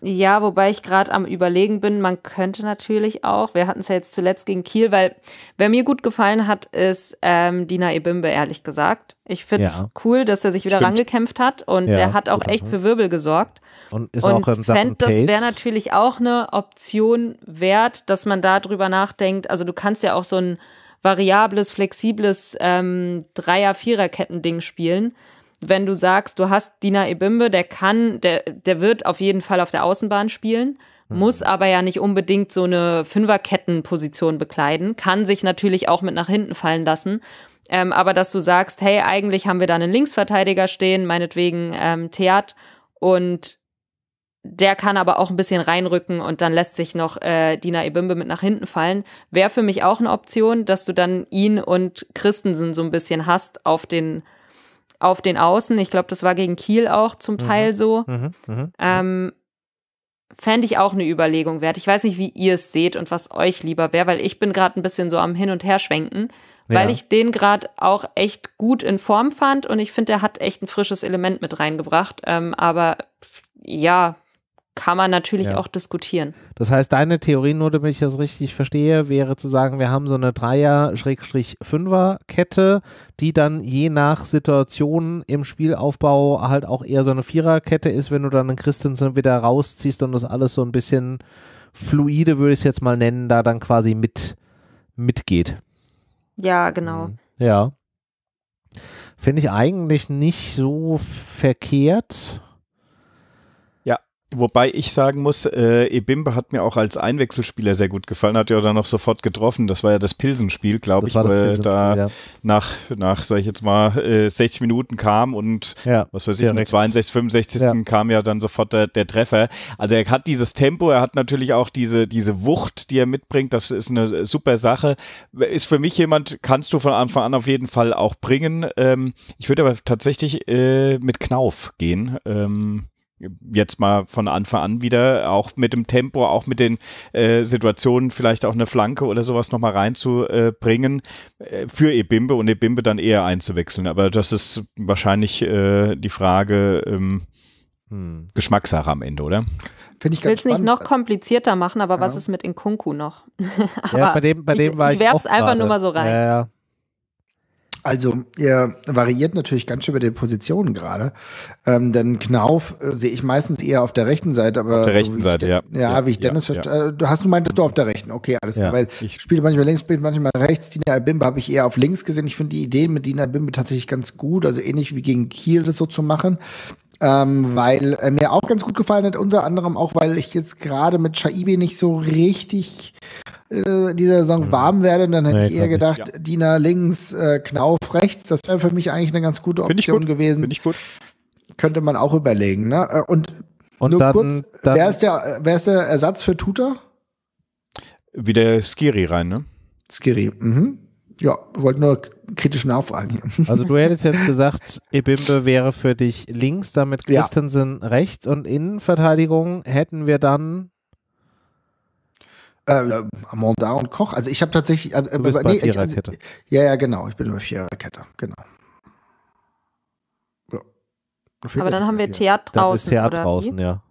Ja, wobei ich gerade am Überlegen bin, man könnte natürlich auch, wir hatten es ja jetzt zuletzt gegen Kiel, weil wer mir gut gefallen hat, ist ähm, Dina Ebimbe, ehrlich gesagt. Ich finde es ja. cool, dass er sich wieder Stimmt. rangekämpft hat und ja, er hat auch echt für Wirbel gesorgt. Und ist und auch im fänd, Das wäre natürlich auch eine Option wert, dass man da drüber nachdenkt. Also du kannst ja auch so ein variables, flexibles ähm, Dreier-Vierer-Ketten-Ding spielen wenn du sagst, du hast Dina Ebimbe, der kann, der, der wird auf jeden Fall auf der Außenbahn spielen, mhm. muss aber ja nicht unbedingt so eine Fünferkettenposition bekleiden, kann sich natürlich auch mit nach hinten fallen lassen. Ähm, aber dass du sagst, hey, eigentlich haben wir da einen Linksverteidiger stehen, meinetwegen ähm, Theat, und der kann aber auch ein bisschen reinrücken und dann lässt sich noch äh, Dina Ebimbe mit nach hinten fallen. Wäre für mich auch eine Option, dass du dann ihn und Christensen so ein bisschen hast auf den auf den Außen. Ich glaube, das war gegen Kiel auch zum mhm. Teil mhm. so. Mhm. Mhm. Ähm, Fände ich auch eine Überlegung wert. Ich weiß nicht, wie ihr es seht und was euch lieber wäre, weil ich bin gerade ein bisschen so am Hin- und Herschwenken, ja. weil ich den gerade auch echt gut in Form fand und ich finde, der hat echt ein frisches Element mit reingebracht. Ähm, aber ja, kann man natürlich ja. auch diskutieren. Das heißt, deine Theorie, nur damit ich das richtig verstehe, wäre zu sagen, wir haben so eine Dreier-Fünfer-Kette, die dann je nach Situation im Spielaufbau halt auch eher so eine Viererkette ist, wenn du dann einen Christensen wieder rausziehst und das alles so ein bisschen fluide, würde ich es jetzt mal nennen, da dann quasi mit mitgeht. Ja, genau. Mhm. Ja. Finde ich eigentlich nicht so verkehrt Wobei ich sagen muss, äh, Ebimbe hat mir auch als Einwechselspieler sehr gut gefallen, hat ja dann noch sofort getroffen. Das war ja das Pilsenspiel, glaube ich, wo er äh, da ja. nach, nach sag ich jetzt mal, äh, 60 Minuten kam und ja, was weiß ich, mit 62, 65. Ja. kam ja dann sofort der, der, Treffer. Also er hat dieses Tempo, er hat natürlich auch diese, diese Wucht, die er mitbringt. Das ist eine super Sache. Ist für mich jemand, kannst du von Anfang an auf jeden Fall auch bringen. Ähm, ich würde aber tatsächlich äh, mit Knauf gehen. Ähm, jetzt mal von Anfang an wieder auch mit dem Tempo, auch mit den äh, Situationen vielleicht auch eine Flanke oder sowas nochmal reinzubringen äh, für Ebimbe und Ebimbe dann eher einzuwechseln. Aber das ist wahrscheinlich äh, die Frage ähm, hm. Geschmackssache am Ende, oder? Finde ich will es nicht noch komplizierter machen, aber ja. was ist mit Inkunku noch? aber ja, bei dem, bei dem ich, war ich. Ich werf's einfach nur mal so rein. Ja, ja. Also ihr variiert natürlich ganz schön bei den Positionen gerade. Ähm, denn Knauf äh, sehe ich meistens eher auf der rechten Seite, aber auf der rechten Seite, ja. ja. Ja, wie ich Dennis ja, verstehe. Äh, ja. Hast du meintest du auf der rechten? Okay, alles klar. Weil ich spiele manchmal links, spiele manchmal rechts. Dina Bimbe habe ich eher auf links gesehen. Ich finde die Idee mit Dina Bimbe tatsächlich ganz gut, also ähnlich wie gegen Kiel das so zu machen. Ähm, weil äh, mir auch ganz gut gefallen hat, unter anderem auch, weil ich jetzt gerade mit Shaibi nicht so richtig äh, dieser Saison mhm. warm werde, dann hätte nee, ich eher gedacht, ja. Dina links, äh, Knauf rechts. Das wäre für mich eigentlich eine ganz gute Option gewesen. Finde ich gut. Könnte man auch überlegen. Ne? Äh, und, und nur dann, kurz, dann wer, ist der, wer ist der Ersatz für Tuta? Wieder Skiri rein, ne? Skiri, mhm. Ja, wollte nur kritisch nachfragen hier. Also du hättest jetzt gesagt, Ebimbe wäre für dich links, damit Christensen ja. rechts und Innenverteidigung hätten wir dann äh, Mondar und Koch. Also ich habe tatsächlich. Äh, du bist äh, bei nee, Viererkette. Ich, ja, ja, genau. Ich bin bei Viererkette, genau. Ja. Aber dann haben wir Theater draußen. Dann ist Theater draußen, ja.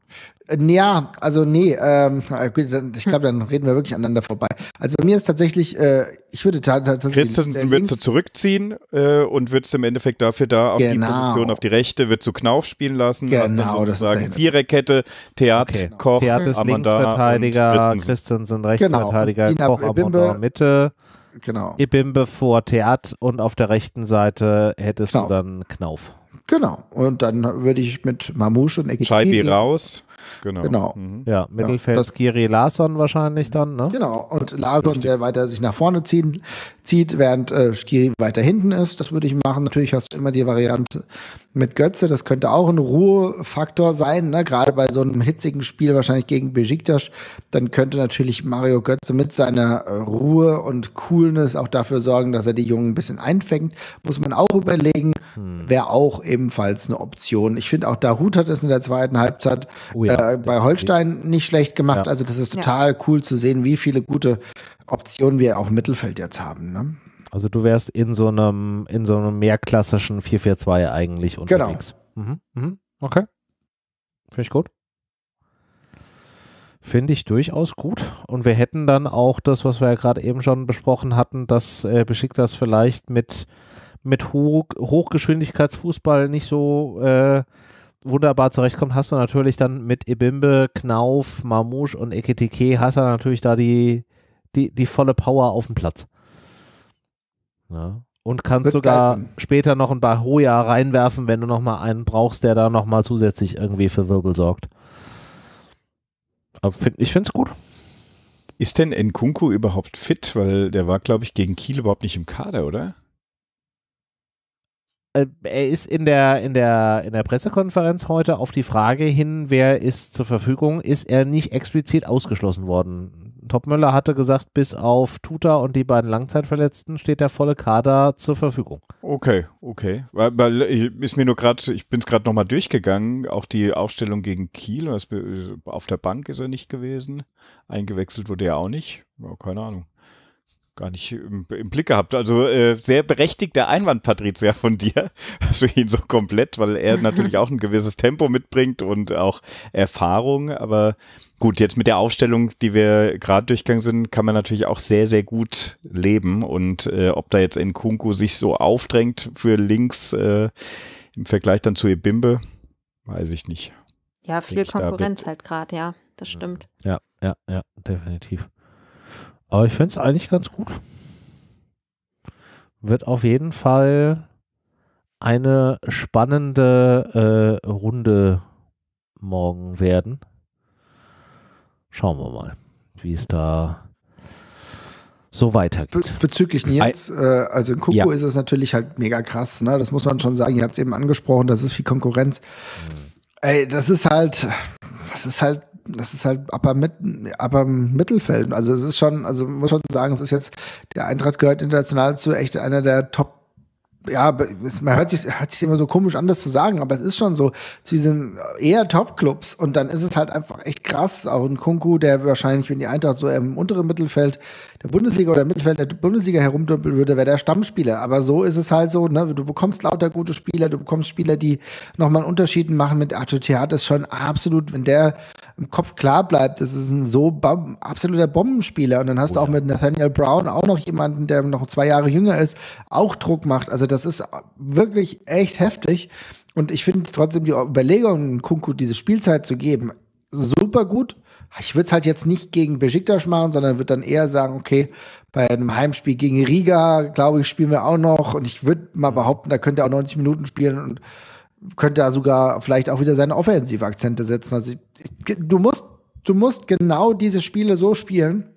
Äh, ja, also nee, ähm, ich glaube, dann reden wir wirklich aneinander vorbei. Also bei mir ist tatsächlich, äh, ich würde tatsächlich. Christensen äh, würdest du zurückziehen äh, und würdest im Endeffekt dafür da auf genau. die Position, auf die rechte, würdest du Knauf spielen lassen, genau, das ist sozusagen Viererkette, Theat, okay. Koch, Theat ist Amanda Linksverteidiger, Christensen genau. Rechtsverteidiger, genau. Koch, Amanda Mitte. Genau. Ibimbe vor Theat und auf der rechten Seite hättest Knauf. du dann Knauf. Genau. Und dann würde ich mit Mamouche und Ekitiri. Scheibe raus. Genau. genau. Mhm. Ja, Mittelfeld ja, das, Kiri Larsson wahrscheinlich dann, ne? Genau. Und Larsson, der weiter sich nach vorne ziehen, zieht, während äh, Skiri weiter hinten ist. Das würde ich machen. Natürlich hast du immer die Variante mit Götze. Das könnte auch ein Ruhefaktor sein, ne? Gerade bei so einem hitzigen Spiel, wahrscheinlich gegen Besiktas. Dann könnte natürlich Mario Götze mit seiner äh, Ruhe und Coolness auch dafür sorgen, dass er die Jungen ein bisschen einfängt. Muss man auch überlegen. Hm. Wäre auch ebenfalls eine Option. Ich finde auch, da Hut hat es in der zweiten Halbzeit oh, ja, äh, bei Holstein nicht schlecht gemacht. Ja. Also das ist total ja. cool zu sehen, wie viele gute Optionen wir auch im Mittelfeld jetzt haben. Ne? Also du wärst in so einem, in so einem mehr klassischen 4-4-2 eigentlich genau. unterwegs. Genau. Mhm. Mhm. Okay. Finde ich gut. Finde ich durchaus gut. Und wir hätten dann auch das, was wir ja gerade eben schon besprochen hatten, dass äh, das vielleicht mit, mit Hoch Hochgeschwindigkeitsfußball nicht so äh, wunderbar zurechtkommt, hast du natürlich dann mit Ebimbe, Knauf, Mamouche und Eketike, hast du natürlich da die, die, die volle Power auf dem Platz. Ja. Und kannst Wird's sogar greifen. später noch ein Bahoya reinwerfen, wenn du nochmal einen brauchst, der da nochmal zusätzlich irgendwie für Wirbel sorgt. Aber find, ich finde es gut. Ist denn Nkunku überhaupt fit? Weil der war, glaube ich, gegen Kiel überhaupt nicht im Kader, oder? Äh, er ist in der, in, der, in der Pressekonferenz heute auf die Frage hin, wer ist zur Verfügung, ist er nicht explizit ausgeschlossen worden. Topmöller hatte gesagt, bis auf Tuta und die beiden Langzeitverletzten steht der volle Kader zur Verfügung. Okay, okay. Weil, weil ist mir nur gerade, ich bin es gerade nochmal durchgegangen, auch die Aufstellung gegen Kiel, auf der Bank ist er nicht gewesen. Eingewechselt wurde er auch nicht. keine Ahnung gar nicht im, im Blick gehabt. Also äh, sehr berechtigter Einwand, Patricia, von dir, dass wir ihn so komplett, weil er natürlich auch ein gewisses Tempo mitbringt und auch Erfahrung. Aber gut, jetzt mit der Aufstellung, die wir gerade durchgegangen sind, kann man natürlich auch sehr, sehr gut leben. Und äh, ob da jetzt in Kunku sich so aufdrängt für links äh, im Vergleich dann zu Ebimbe, weiß ich nicht. Ja, viel Konkurrenz halt gerade, ja, das stimmt. Ja, ja, ja, definitiv. Aber ich finde es eigentlich ganz gut. Wird auf jeden Fall eine spannende äh, Runde morgen werden. Schauen wir mal, wie es da so weitergeht. Be bezüglich Nils, äh, also in Kuku ja. ist es natürlich halt mega krass, ne? Das muss man schon sagen. Ihr habt es eben angesprochen, das ist viel Konkurrenz. Mhm. Ey, das ist halt, das ist halt das ist halt aber mit, aber Mittelfeld. Also es ist schon, also muss schon sagen, es ist jetzt, der Eintracht gehört international zu echt einer der Top ja, man hört sich, hört sich immer so komisch an, das zu sagen, aber es ist schon so, zu diesen eher Top-Clubs und dann ist es halt einfach echt krass. Auch ein Kunku, der wahrscheinlich, wenn die Eintracht so im unteren Mittelfeld der Bundesliga oder Mittelfeld der Bundesliga herumdümpeln würde, wäre der Stammspieler. Aber so ist es halt so, ne? Du bekommst lauter gute Spieler, du bekommst Spieler, die nochmal einen Unterschied machen mit Arthur Theat ist schon absolut, wenn der im Kopf klar bleibt, das ist ein so bom absoluter Bombenspieler. Und dann hast oh, du auch ja. mit Nathaniel Brown auch noch jemanden, der noch zwei Jahre jünger ist, auch Druck macht. Also das ist wirklich echt heftig. Und ich finde trotzdem die Überlegung, Kunku diese Spielzeit zu geben, super gut. Ich würde es halt jetzt nicht gegen Besiktas machen, sondern würde dann eher sagen, okay, bei einem Heimspiel gegen Riga, glaube ich, spielen wir auch noch. Und ich würde mal behaupten, da könnte er auch 90 Minuten spielen und könnte da sogar vielleicht auch wieder seine offensive Akzente setzen. Also ich, du musst, du musst genau diese Spiele so spielen,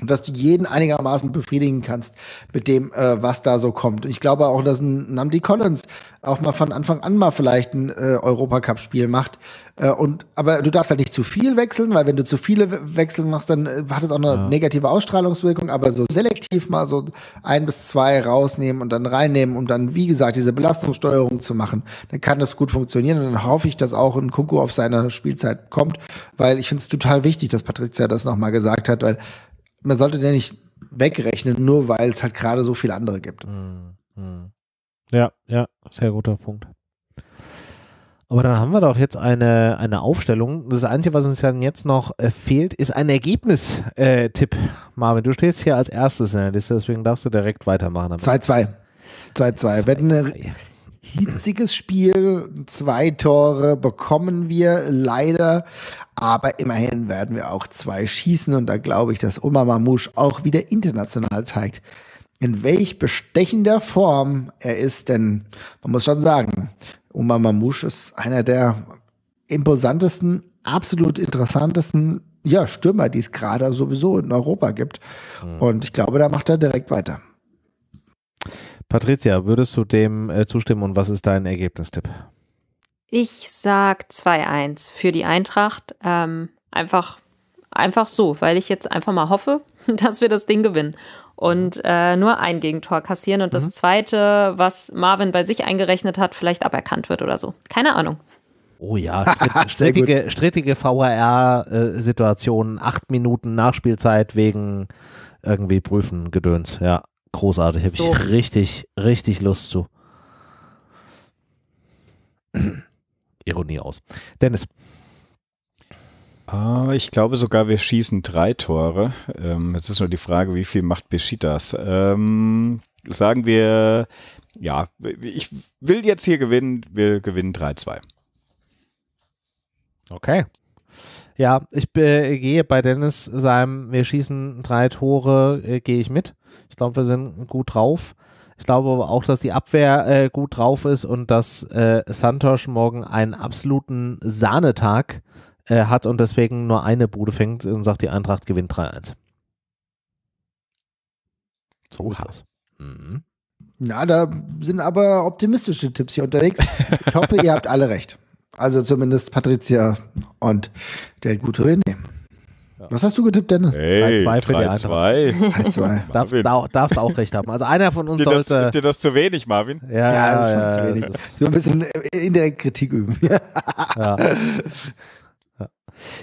und dass du jeden einigermaßen befriedigen kannst mit dem, äh, was da so kommt. Und ich glaube auch, dass ein Namdi Collins auch mal von Anfang an mal vielleicht ein äh, Europacup-Spiel macht. Äh, und, aber du darfst halt nicht zu viel wechseln, weil wenn du zu viele wechseln machst, dann äh, hat es auch eine ja. negative Ausstrahlungswirkung. Aber so selektiv mal so ein bis zwei rausnehmen und dann reinnehmen, um dann, wie gesagt, diese Belastungssteuerung zu machen, dann kann das gut funktionieren. Und dann hoffe ich, dass auch ein Kunku auf seine Spielzeit kommt, weil ich finde es total wichtig, dass Patricia das nochmal gesagt hat, weil man sollte den nicht wegrechnen, nur weil es halt gerade so viele andere gibt. Hm, hm. Ja, ja, sehr guter Punkt. Aber dann haben wir doch jetzt eine, eine Aufstellung. Das Einzige, was uns dann jetzt noch äh, fehlt, ist ein Ergebnistipp. Äh, Marvin, du stehst hier als erstes in der Liste, deswegen darfst du direkt weitermachen. 2-2. 2-2. Wetten, hitziges Spiel. Zwei Tore bekommen wir leider, aber immerhin werden wir auch zwei schießen und da glaube ich, dass Omar Mamouche auch wieder international zeigt, in welch bestechender Form er ist, denn man muss schon sagen, Omar Mamouche ist einer der imposantesten, absolut interessantesten ja, Stürmer, die es gerade sowieso in Europa gibt. Mhm. Und ich glaube, da macht er direkt weiter. Patricia, würdest du dem äh, zustimmen und was ist dein Ergebnistipp? Ich sag 2-1 für die Eintracht. Ähm, einfach, einfach so, weil ich jetzt einfach mal hoffe, dass wir das Ding gewinnen und mhm. äh, nur ein Gegentor kassieren und mhm. das zweite, was Marvin bei sich eingerechnet hat, vielleicht aberkannt wird oder so. Keine Ahnung. Oh ja, strittige, strittige VAR-Situationen, äh, acht Minuten Nachspielzeit wegen irgendwie Prüfen, Gedöns, ja. Großartig, habe so. ich richtig, richtig Lust zu. Ironie aus. Dennis. Ah, ich glaube sogar, wir schießen drei Tore. Ähm, jetzt ist nur die Frage, wie viel macht Besiktas? Ähm, sagen wir, ja, ich will jetzt hier gewinnen, wir gewinnen 3-2. Okay. Ja, ich äh, gehe bei Dennis seinem, wir schießen drei Tore, äh, gehe ich mit. Ich glaube, wir sind gut drauf. Ich glaube aber auch, dass die Abwehr äh, gut drauf ist und dass äh, Santosch morgen einen absoluten Sahnetag äh, hat und deswegen nur eine Bude fängt und sagt, die Eintracht gewinnt 3-1. So ist das. Mhm. Na, da sind aber optimistische Tipps hier unterwegs. Ich hoffe, ihr habt alle recht. Also zumindest Patricia und der gute René. Was hast du getippt, Dennis? 3-2 für die Eintracht. 3-2. darfst, du darfst auch recht haben. Also einer von uns dir sollte. Das, ist dir das zu wenig, Marvin? Ja, ja, ja, ja zu wenig. So ein bisschen indirekt Kritik üben. ja.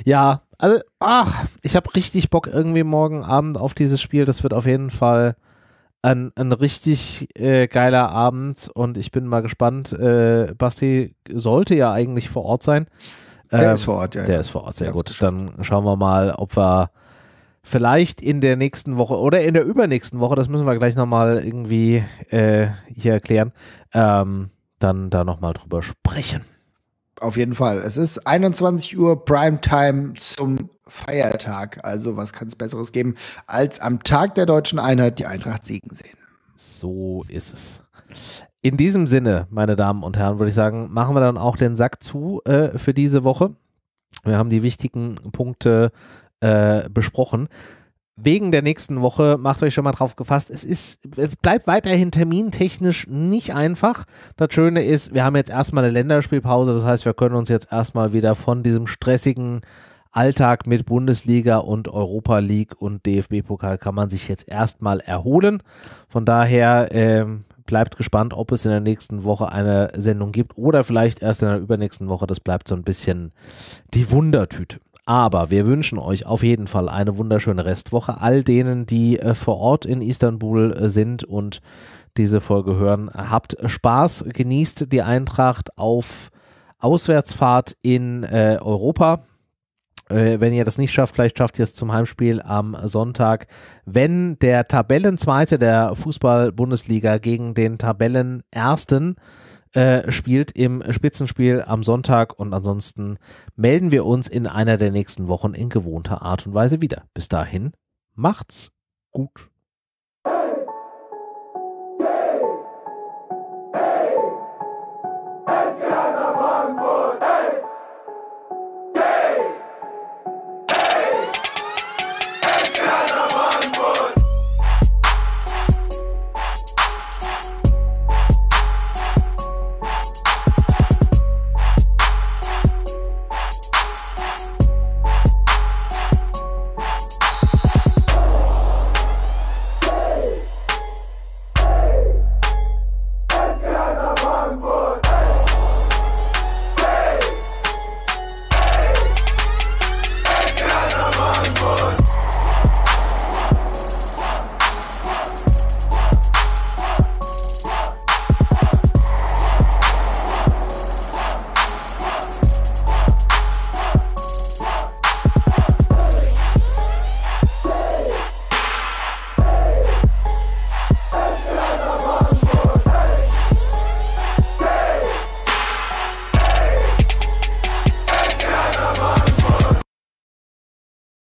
ja, also, ach, ich habe richtig Bock irgendwie morgen Abend auf dieses Spiel. Das wird auf jeden Fall ein, ein richtig äh, geiler Abend und ich bin mal gespannt. Äh, Basti sollte ja eigentlich vor Ort sein. Ähm, der ist vor Ort, ja. Der ja. ist vor Ort, sehr gut. Dann schauen wir mal, ob wir vielleicht in der nächsten Woche oder in der übernächsten Woche, das müssen wir gleich nochmal irgendwie äh, hier erklären, ähm, dann da nochmal drüber sprechen auf jeden Fall. Es ist 21 Uhr Primetime zum Feiertag. Also was kann es Besseres geben, als am Tag der deutschen Einheit die Eintracht siegen sehen. So ist es. In diesem Sinne, meine Damen und Herren, würde ich sagen, machen wir dann auch den Sack zu äh, für diese Woche. Wir haben die wichtigen Punkte äh, besprochen wegen der nächsten Woche macht euch schon mal drauf gefasst. Es ist, äh, bleibt weiterhin termintechnisch nicht einfach. Das Schöne ist, wir haben jetzt erstmal eine Länderspielpause. Das heißt, wir können uns jetzt erstmal wieder von diesem stressigen Alltag mit Bundesliga und Europa League und DFB-Pokal kann man sich jetzt erstmal erholen. Von daher ähm, bleibt gespannt, ob es in der nächsten Woche eine Sendung gibt oder vielleicht erst in der übernächsten Woche. Das bleibt so ein bisschen die Wundertüte. Aber wir wünschen euch auf jeden Fall eine wunderschöne Restwoche. All denen, die äh, vor Ort in Istanbul äh, sind und diese Folge hören, habt Spaß, genießt die Eintracht auf Auswärtsfahrt in äh, Europa äh, wenn ihr das nicht schafft, vielleicht schafft ihr es zum Heimspiel am Sonntag. Wenn der Tabellenzweite der Fußball-Bundesliga gegen den Tabellenersten äh, spielt im Spitzenspiel am Sonntag und ansonsten melden wir uns in einer der nächsten Wochen in gewohnter Art und Weise wieder. Bis dahin, macht's gut.